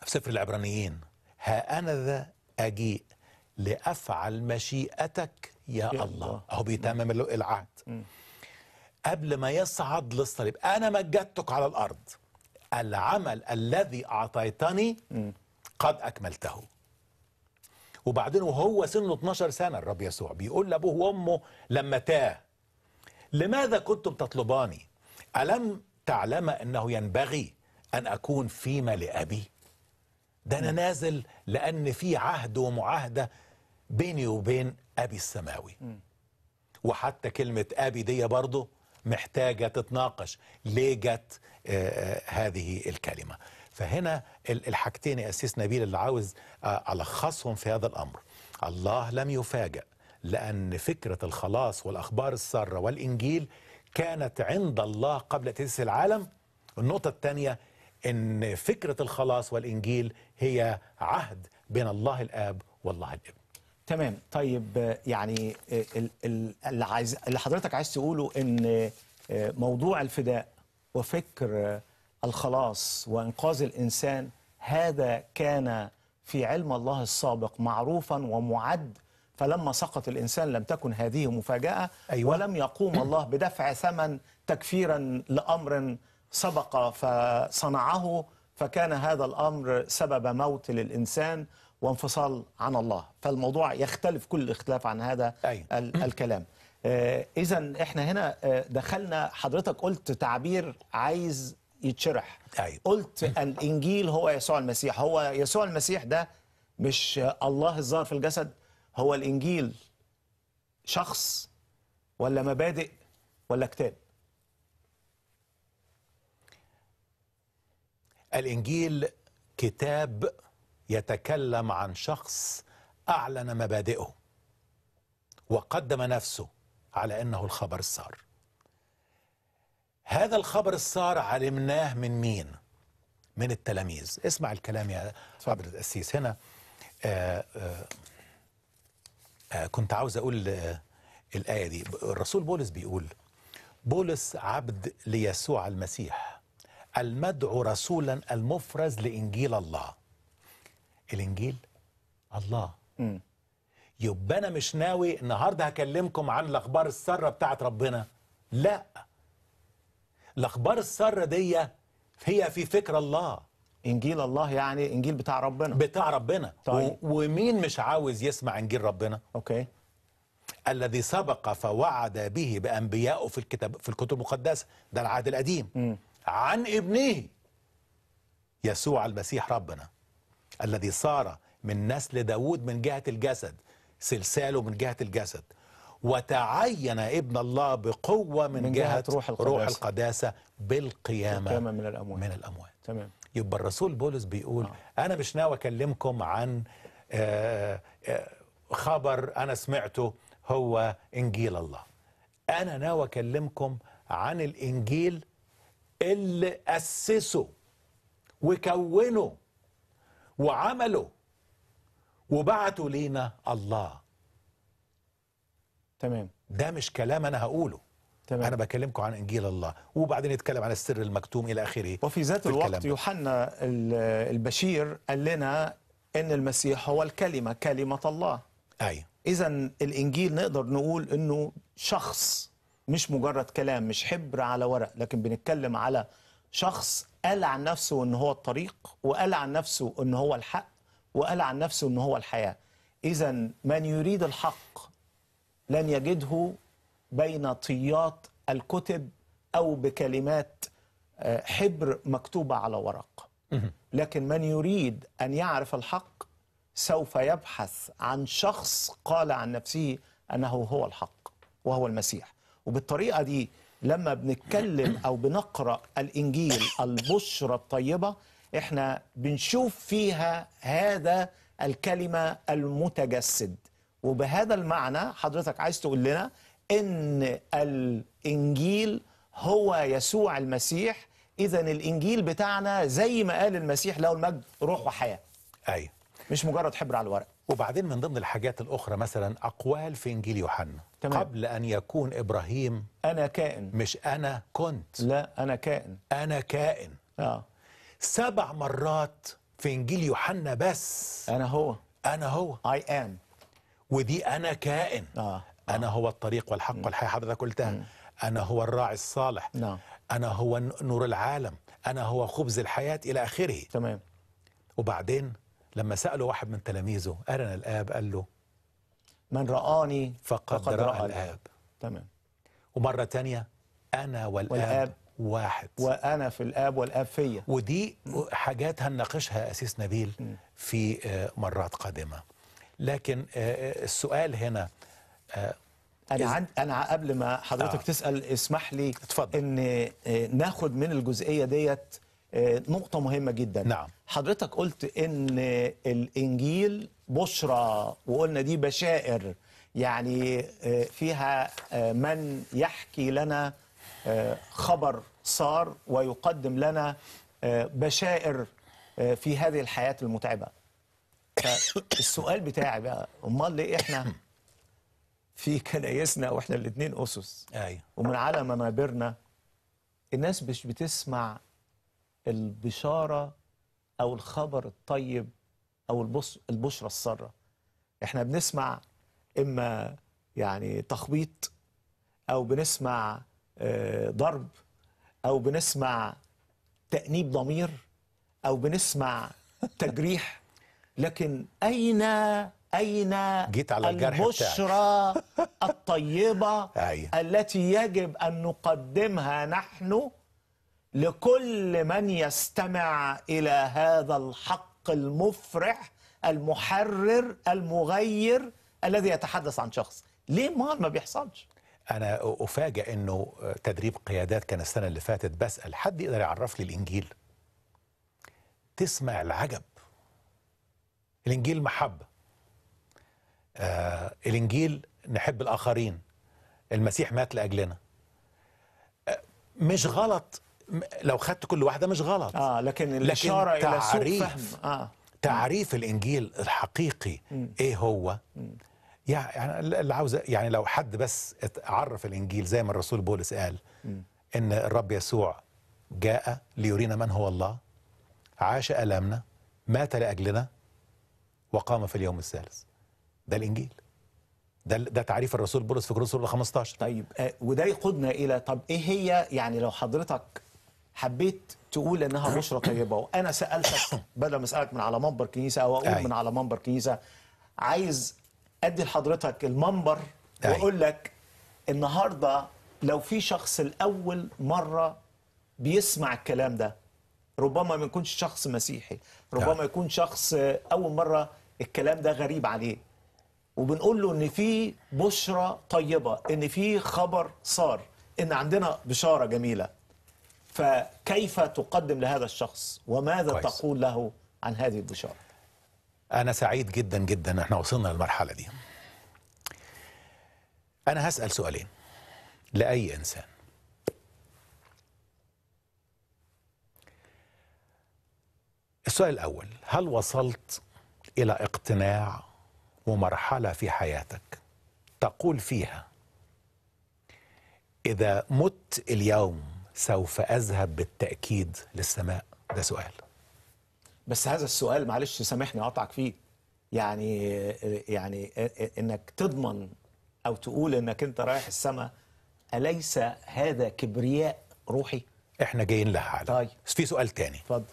في سفر العبرانيين ها انا ذا اجيء لافعل مشيئتك يا, الله اهو بيتمم له العهد قبل ما يصعد للصليب انا مجدتك على الارض العمل الذي اعطيتني قد اكملته وبعدين وهو سنه 12 سنه الرب يسوع بيقول لابوه وامه لما تاه لماذا كنتم تطلباني الم تعلم أنه ينبغي أن أكون فيما لأبي ده أنا نازل لأن في عهد ومعاهدة بيني وبين أبي السماوي وحتى كلمة أبي دي برضه محتاجة تتناقش ليه جت آه، آه، هذه الكلمة فهنا الحاجتين يا أسيس نبيل اللي عاوز آه، ألخصهم في هذا الأمر الله لم يفاجأ لأن فكرة الخلاص والأخبار السارة والإنجيل كانت عند الله قبل تأسيس العالم النقطة الثانية أن فكرة الخلاص والإنجيل هي عهد بين الله الآب والله الابن تمام طيب يعني اللي, حضرتك عايز تقوله ان موضوع الفداء وفكر الخلاص وانقاذ الانسان هذا كان في علم الله السابق معروفا ومعد فلما سقط الإنسان لم تكن هذه مفاجأة أيوة. ولم يقوم الله بدفع ثمن تكفيرا لأمر سبق فصنعه فكان هذا الأمر سبب موت للإنسان وانفصال عن الله فالموضوع يختلف كل الاختلاف عن هذا أيوة. الكلام آه، إذا إحنا هنا آه، دخلنا حضرتك قلت تعبير عايز يتشرح أيوة. قلت الإنجيل هو يسوع المسيح هو يسوع المسيح ده مش الله الظاهر في الجسد هو الإنجيل شخص ولا مبادئ ولا كتاب الإنجيل كتاب يتكلم عن شخص أعلن مبادئه وقدم نفسه على أنه الخبر السار هذا الخبر السار علمناه من مين؟ من التلاميذ اسمع الكلام يا عبد القسيس هنا آآ آه، آآ آه، كنت عاوز أقول آه، الآية دي الرسول بولس بيقول بولس عبد ليسوع المسيح المدعو رسولا المفرز لإنجيل الله الإنجيل الله م. يبقى أنا مش ناوي النهاردة هكلمكم عن الأخبار السارة بتاعت ربنا لا الأخبار السارة دي هي في فكر الله انجيل الله يعني انجيل بتاع ربنا بتاع ربنا طيب. ومين مش عاوز يسمع انجيل ربنا اوكي الذي سبق فوعد به بانبيائه في الكتاب في الكتب المقدسه ده العهد القديم م. عن ابنه يسوع المسيح ربنا الذي صار من نسل داود من جهه الجسد سلساله من جهه الجسد وتعين ابن الله بقوه من, من جهه, جهة روح, القداسة. روح القداسه بالقيامه القيامة من الاموات من الاموات تمام يبقى الرسول بولس بيقول آه. أنا مش ناوي أكلمكم عن آه، آه، خبر أنا سمعته هو إنجيل الله أنا ناوي أكلمكم عن الإنجيل اللي أسسه وكونه وعمله وبعته لينا الله تمام ده مش كلام أنا هقوله تمام. انا بكلمكم عن انجيل الله وبعدين يتكلم عن السر المكتوم الى اخره وفي ذات الوقت يوحنا البشير قال لنا ان المسيح هو الكلمه كلمه الله ايوه اذا الانجيل نقدر نقول انه شخص مش مجرد كلام مش حبر على ورق لكن بنتكلم على شخص قال عن نفسه ان هو الطريق وقال عن نفسه ان هو الحق وقال عن نفسه ان هو الحياه اذا من يريد الحق لن يجده بين طيات الكتب أو بكلمات آه، حبر مكتوبة على ورق لكن من يريد أن يعرف الحق سوف يبحث عن شخص قال عن نفسه أنه هو الحق وهو المسيح وبالطريقة دي لما بنتكلم أو بنقرأ الإنجيل البشرة الطيبة إحنا بنشوف فيها هذا الكلمة المتجسد وبهذا المعنى حضرتك عايز تقول لنا ان الانجيل هو يسوع المسيح اذا الانجيل بتاعنا زي ما قال المسيح له المجد روح وحياه ايوه مش مجرد حبر على الورق وبعدين من ضمن الحاجات الاخرى مثلا اقوال في انجيل يوحنا تمام. قبل ان يكون ابراهيم انا كائن مش انا كنت لا انا كائن انا كائن اه سبع مرات في انجيل يوحنا بس انا هو انا هو اي ام ودي انا كائن آه. آه. أنا هو الطريق والحق والحياة حضرتك قلتها أنا هو الراعي الصالح نعم. أنا هو نور العالم أنا هو خبز الحياة إلى آخره تمام وبعدين لما سأله واحد من تلاميذه أرنا الآب قال له من رآني فقد, فقد رأى, رأى الآب تمام ومرة تانية أنا والآب, والآب واحد وأنا في الآب والآب فيا ودي حاجات هنناقشها أسيس نبيل في آه، مرات قادمة لكن آه، السؤال هنا آه، انا عند انا قبل ما حضرتك آه. تسال اسمح لي اتفضل. ان آه، ناخد من الجزئيه ديت آه، نقطه مهمه جدا نعم. حضرتك قلت ان الانجيل بشرى وقلنا دي بشائر يعني فيها من يحكي لنا خبر صار ويقدم لنا بشائر في هذه الحياه المتعبه فالسؤال بتاعي بقى امال ليه احنا في كنايسنا واحنا الاثنين اسس ايوه ومن على منابرنا الناس مش بتسمع البشاره او الخبر الطيب او البشره الساره احنا بنسمع اما يعني تخبيط او بنسمع آه، ضرب او بنسمع تانيب ضمير او بنسمع تجريح لكن اين أين جيت على الجرح البشرى الطيبة أيوة. التي يجب أن نقدمها نحن لكل من يستمع إلى هذا الحق المفرح المحرر المغير الذي يتحدث عن شخص ليه ما ما بيحصلش أنا أفاجأ أنه تدريب قيادات كان السنة اللي فاتت بسأل حد يقدر يعرف لي الإنجيل تسمع العجب الإنجيل محبة آه الانجيل نحب الاخرين المسيح مات لاجلنا آه مش غلط لو خدت كل واحده مش غلط اه لكن الاشاره الى سوء فهم اه تعريف الانجيل الحقيقي م. ايه هو م. يعني اللي عاوز يعني لو حد بس عرف الانجيل زي ما الرسول بولس قال م. ان الرب يسوع جاء ليرينا من هو الله عاش الامنا مات لاجلنا وقام في اليوم الثالث ده الانجيل ده ده تعريف الرسول بولس في كورنثوس 15 طيب آه، وده يقودنا الى طب ايه هي يعني لو حضرتك حبيت تقول انها بشرى طيبه وانا سالتك بدل ما اسالك من على منبر كنيسه او اقول أي. من على منبر كنيسه عايز ادي لحضرتك المنبر واقول لك النهارده لو في شخص الاول مره بيسمع الكلام ده ربما ما يكونش شخص مسيحي ربما نعم. يكون شخص اول مره الكلام ده غريب عليه وبنقول له ان في بشرى طيبه ان في خبر صار ان عندنا بشاره جميله فكيف تقدم لهذا الشخص وماذا كويس. تقول له عن هذه البشاره انا سعيد جدا جدا احنا وصلنا للمرحله دي انا هسال سؤالين لاي انسان السؤال الاول هل وصلت الى اقتناع ومرحله في حياتك تقول فيها اذا مت اليوم سوف اذهب بالتاكيد للسماء ده سؤال بس هذا السؤال معلش سامحني اقطعك فيه يعني يعني انك تضمن او تقول انك انت رايح السماء اليس هذا كبرياء روحي احنا جايين لها على طيب في سؤال تاني اتفضل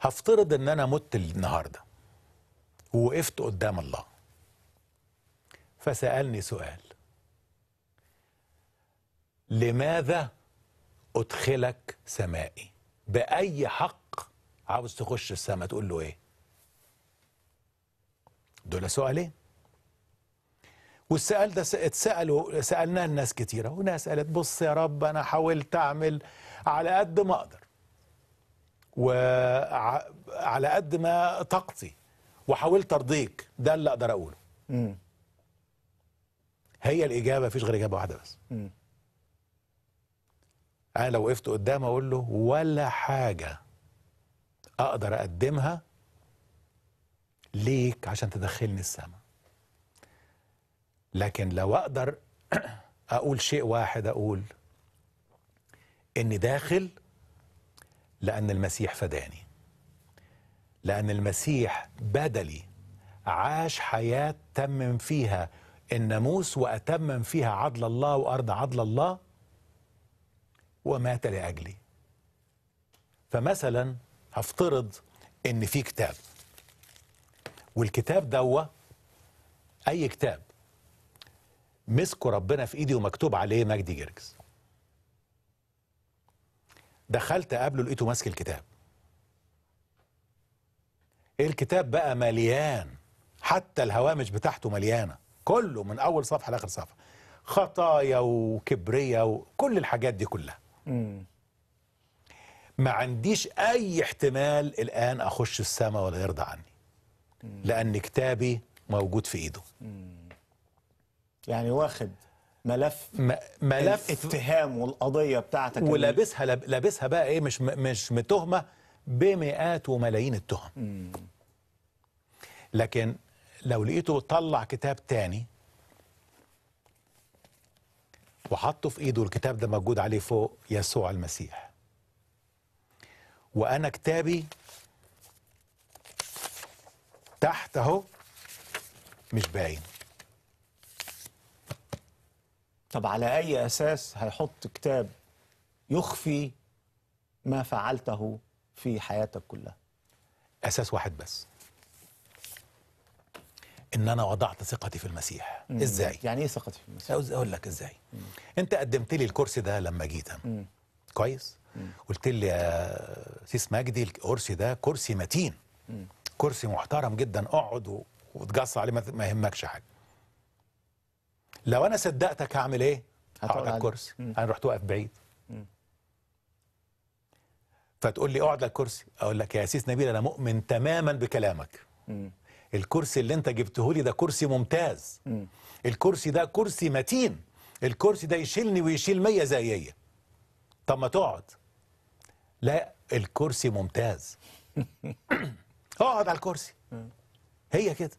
هفترض ان انا مت النهارده ووقفت قدام الله فسألني سؤال لماذا أدخلك سمائي بأي حق عاوز تخش السماء تقول له إيه دول سؤالين والسؤال ده اتسالوا سالناه الناس كتيره وناس قالت بص يا رب انا حاولت اعمل على قد ما اقدر وعلى قد ما طاقتي وحاولت ارضيك ده اللي اقدر اقوله مم. هي الاجابه مفيش غير اجابه واحده بس مم. انا لو وقفت قدامه اقول له ولا حاجه اقدر اقدمها ليك عشان تدخلني السماء لكن لو اقدر اقول شيء واحد اقول اني داخل لان المسيح فداني لأن المسيح بدلي عاش حياة تمم فيها الناموس وأتمم فيها عدل الله وأرض عدل الله ومات لأجلي فمثلا هفترض إن في كتاب والكتاب دوا أي كتاب مسكه ربنا في إيدي ومكتوب عليه مجدي جيركس دخلت قبله لقيته ماسك الكتاب الكتاب بقى مليان حتى الهوامش بتاعته مليانه كله من اول صفحه لاخر صفحه خطايا وكبرية وكل الحاجات دي كلها مم. ما عنديش أي احتمال الآن أخش السماء ولا يرضى عني لأن كتابي موجود في إيده مم. يعني واخد ملف ملف الاتهام والقضية بتاعتك ولابسها لابسها بقى إيه مش مش متهمة بمئات وملايين التهم مم. لكن لو لقيته طلع كتاب تاني وحطه في ايده الكتاب ده موجود عليه فوق يسوع المسيح وانا كتابي تحت اهو مش باين طب على اي اساس هيحط كتاب يخفي ما فعلته في حياتك كلها اساس واحد بس ان انا وضعت ثقتي في المسيح مم. ازاي يعني ايه ثقتي في المسيح عاوز اقول لك ازاي مم. انت قدمت لي الكرسي ده لما جيت انا كويس مم. قلت لي يا سيس مجدي الكرسي ده كرسي متين مم. كرسي محترم جدا اقعد و... عليه ما يهمكش حاجه لو انا صدقتك هعمل ايه هقعد على الكرسي انا رحت واقف بعيد مم. فتقول لي اقعد على الكرسي اقول لك يا سيس نبيل انا مؤمن تماما بكلامك مم. الكرسي اللي انت جبته لي ده كرسي ممتاز الكرسي ده كرسي متين الكرسي ده يشيلني ويشيل مية زيية طب ما تقعد لا الكرسي ممتاز اقعد على الكرسي هي كده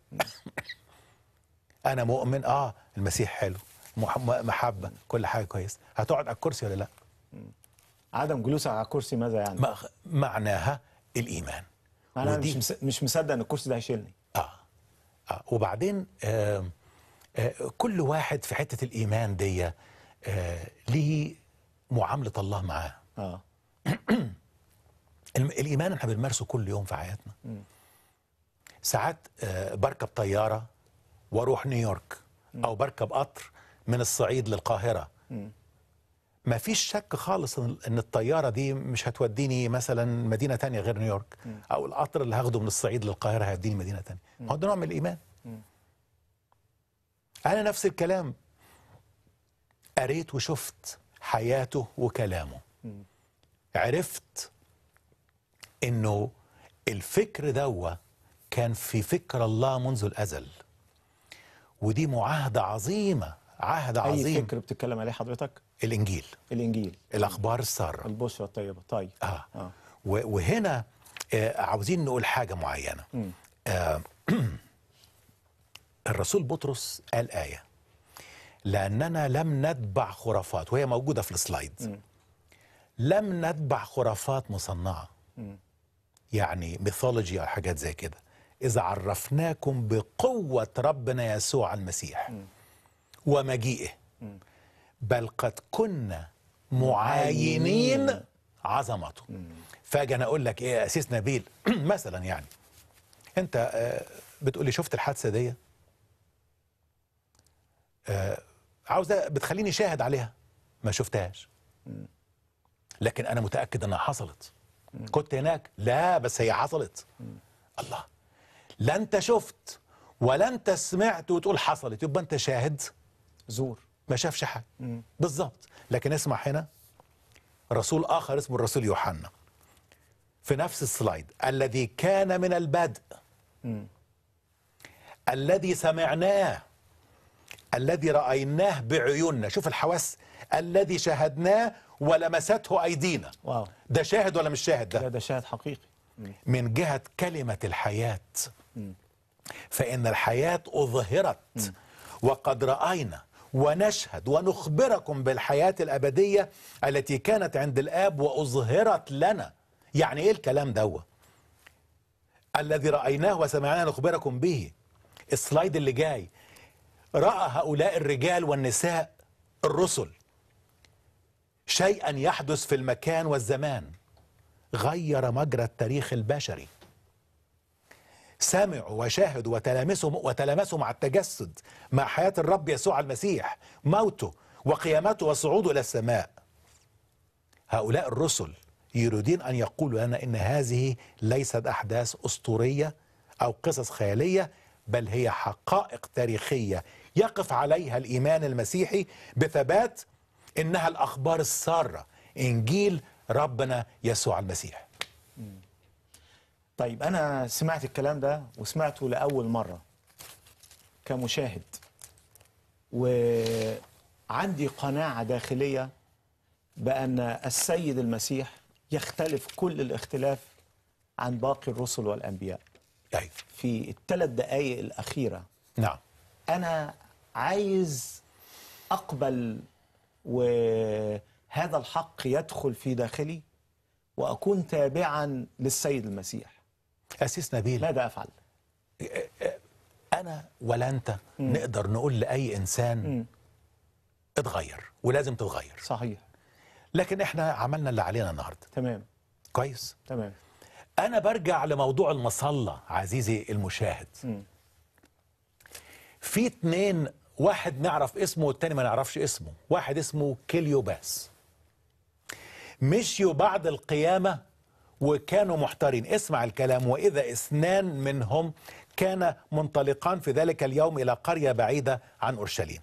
انا مؤمن اه المسيح حلو محبه كل حاجه كويس هتقعد على الكرسي ولا لا عدم جلوسك على الكرسي ماذا يعني معناها الايمان انا مش مصدق ان الكرسي ده هيشيلني وبعدين آه، كل واحد في حته الايمان دي آه، ليه معامله الله معاه اه الايمان احنا بنمارسه كل يوم في حياتنا ساعات آه، بركب طياره واروح نيويورك او بركب قطر من الصعيد للقاهره ما فيش شك خالص ان الطياره دي مش هتوديني مثلا مدينه تانية غير نيويورك او القطر اللي هاخده من الصعيد للقاهره هيديني مدينه تانية هو ده نوع من الايمان انا نفس الكلام قريت وشفت حياته وكلامه عرفت انه الفكر دوا كان في فكر الله منذ الازل ودي معاهده عظيمه عهد عظيم اي فكر بتتكلم عليه حضرتك الانجيل الانجيل الاخبار الساره البشرى الطيبه طيب اه, آه. وهنا آه عاوزين نقول حاجه معينه آه الرسول بطرس قال ايه لاننا لم نتبع خرافات وهي موجوده في السلايد لم نتبع خرافات مصنعه م. يعني ميثولوجي او حاجات زي كده اذا عرفناكم بقوه ربنا يسوع المسيح م. ومجيئه م. بل قد كنا معاينين عظمته فاجي انا اقول لك ايه يا اسيس نبيل مثلا يعني انت آه، بتقول لي شفت الحادثه دي آه، عاوزه بتخليني شاهد عليها ما شفتهاش لكن انا متاكد انها حصلت كنت هناك لا بس هي حصلت الله لا انت شفت ولا انت سمعت وتقول حصلت يبقى انت شاهد زور ما شافش حاجه بالظبط لكن اسمع هنا رسول اخر اسمه الرسول يوحنا في نفس السلايد الذي كان من البدء م. الذي سمعناه الذي رايناه بعيوننا شوف الحواس الذي شاهدناه ولمسته ايدينا واو. ده شاهد ولا مش شاهد ده ده, ده شاهد حقيقي م. من جهه كلمه الحياه م. فان الحياه اظهرت وقد راينا ونشهد ونخبركم بالحياة الأبدية التي كانت عند الآب وأظهرت لنا يعني إيه الكلام ده الذي رأيناه وسمعناه نخبركم به السلايد اللي جاي رأى هؤلاء الرجال والنساء الرسل شيئا يحدث في المكان والزمان غير مجرى التاريخ البشري سمعوا وشاهدوا وتلامسوا وتلامسوا مع التجسد مع حياة الرب يسوع المسيح موته وقيامته وصعوده إلى السماء هؤلاء الرسل يريدون أن يقولوا لنا إن هذه ليست أحداث أسطورية أو قصص خيالية بل هي حقائق تاريخية يقف عليها الإيمان المسيحي بثبات إنها الأخبار السارة إنجيل ربنا يسوع المسيح طيب أنا سمعت الكلام ده وسمعته لأول مرة كمشاهد وعندي قناعة داخلية بأن السيد المسيح يختلف كل الاختلاف عن باقي الرسل والأنبياء أيوة. في الثلاث دقايق الأخيرة نعم أنا عايز أقبل وهذا الحق يدخل في داخلي وأكون تابعا للسيد المسيح أسيس نبيل ماذا أفعل؟ إيه، إيه، إيه، أنا ولا أنت مم. نقدر نقول لأي إنسان مم. اتغير ولازم تتغير صحيح لكن احنا عملنا اللي علينا النهارده تمام كويس تمام انا برجع لموضوع المصلى عزيزي المشاهد في اتنين واحد نعرف اسمه والتاني ما نعرفش اسمه واحد اسمه كيليوباس مشيوا بعد القيامة وكانوا محتارين اسمع الكلام وإذا اثنان منهم كان منطلقان في ذلك اليوم إلى قرية بعيدة عن أورشليم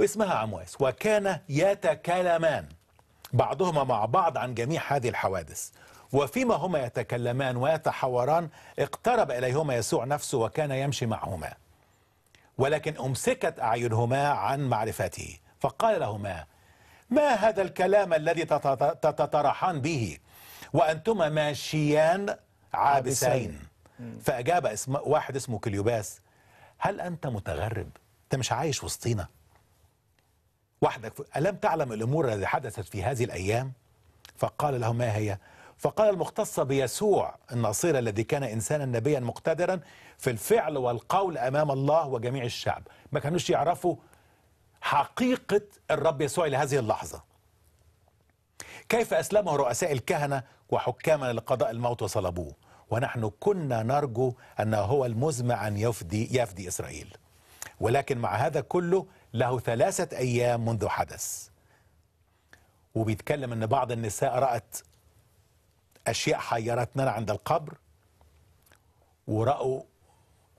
واسمها عمواس وكان يتكلمان بعضهما مع بعض عن جميع هذه الحوادث وفيما هما يتكلمان ويتحاوران اقترب إليهما يسوع نفسه وكان يمشي معهما ولكن أمسكت أعينهما عن معرفته فقال لهما ما هذا الكلام الذي تتطرحان به وأنتما ماشيان عابسين فأجاب اسم واحد اسمه كليوباس هل أنت متغرب؟ أنت مش عايش وسطينا وحدك ألم تعلم الأمور التي حدثت في هذه الأيام؟ فقال له ما هي؟ فقال المختص بيسوع الناصر الذي كان إنسانا نبيا مقتدرا في الفعل والقول أمام الله وجميع الشعب ما كانوش يعرفوا حقيقة الرب يسوع لهذه اللحظة كيف أسلمه رؤساء الكهنة وحكاما لقضاء الموت وصلبوه ونحن كنا نرجو أنه هو المزمع أن يفدي, يفدي إسرائيل ولكن مع هذا كله له ثلاثة أيام منذ حدث وبيتكلم أن بعض النساء رأت أشياء حيرتنا عند القبر ورأوا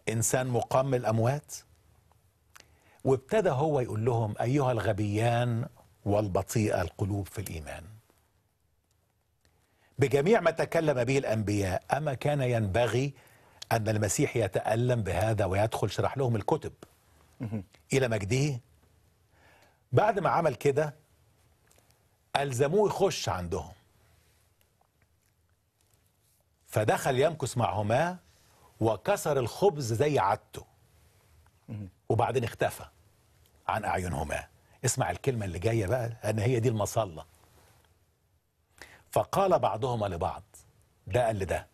إنسان مقام الأموات وابتدى هو يقول لهم أيها الغبيان والبطيئة القلوب في الإيمان بجميع ما تكلم به الأنبياء أما كان ينبغي أن المسيح يتألم بهذا ويدخل شرح لهم الكتب إلى مجده بعد ما عمل كده ألزموه يخش عندهم فدخل يمكث معهما وكسر الخبز زي عادته وبعدين اختفى عن أعينهما اسمع الكلمة اللي جاية بقى أن هي دي المصلة فقال بعضهما لبعض ده قال لده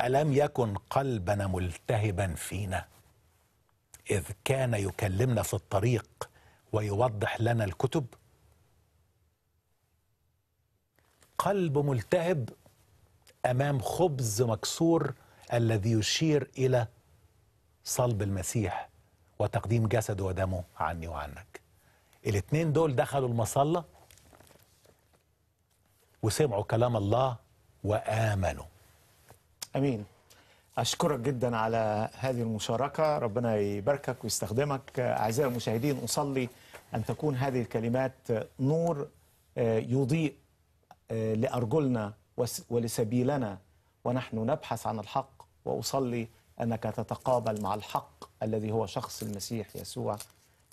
ألم يكن قلبنا ملتهبا فينا إذ كان يكلمنا في الطريق ويوضح لنا الكتب قلب ملتهب أمام خبز مكسور الذي يشير إلى صلب المسيح وتقديم جسده ودمه عني وعنك الاثنين دول دخلوا المصلة وسمعوا كلام الله وآمنوا أمين أشكرك جدا على هذه المشاركة ربنا يباركك ويستخدمك أعزائي المشاهدين أصلي أن تكون هذه الكلمات نور آه، يضيء آه، لأرجلنا ولسبيلنا ونحن نبحث عن الحق وأصلي أنك تتقابل مع الحق الذي هو شخص المسيح يسوع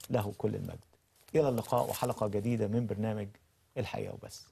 له كل المجد إلى اللقاء وحلقة جديدة من برنامج الحياة وبس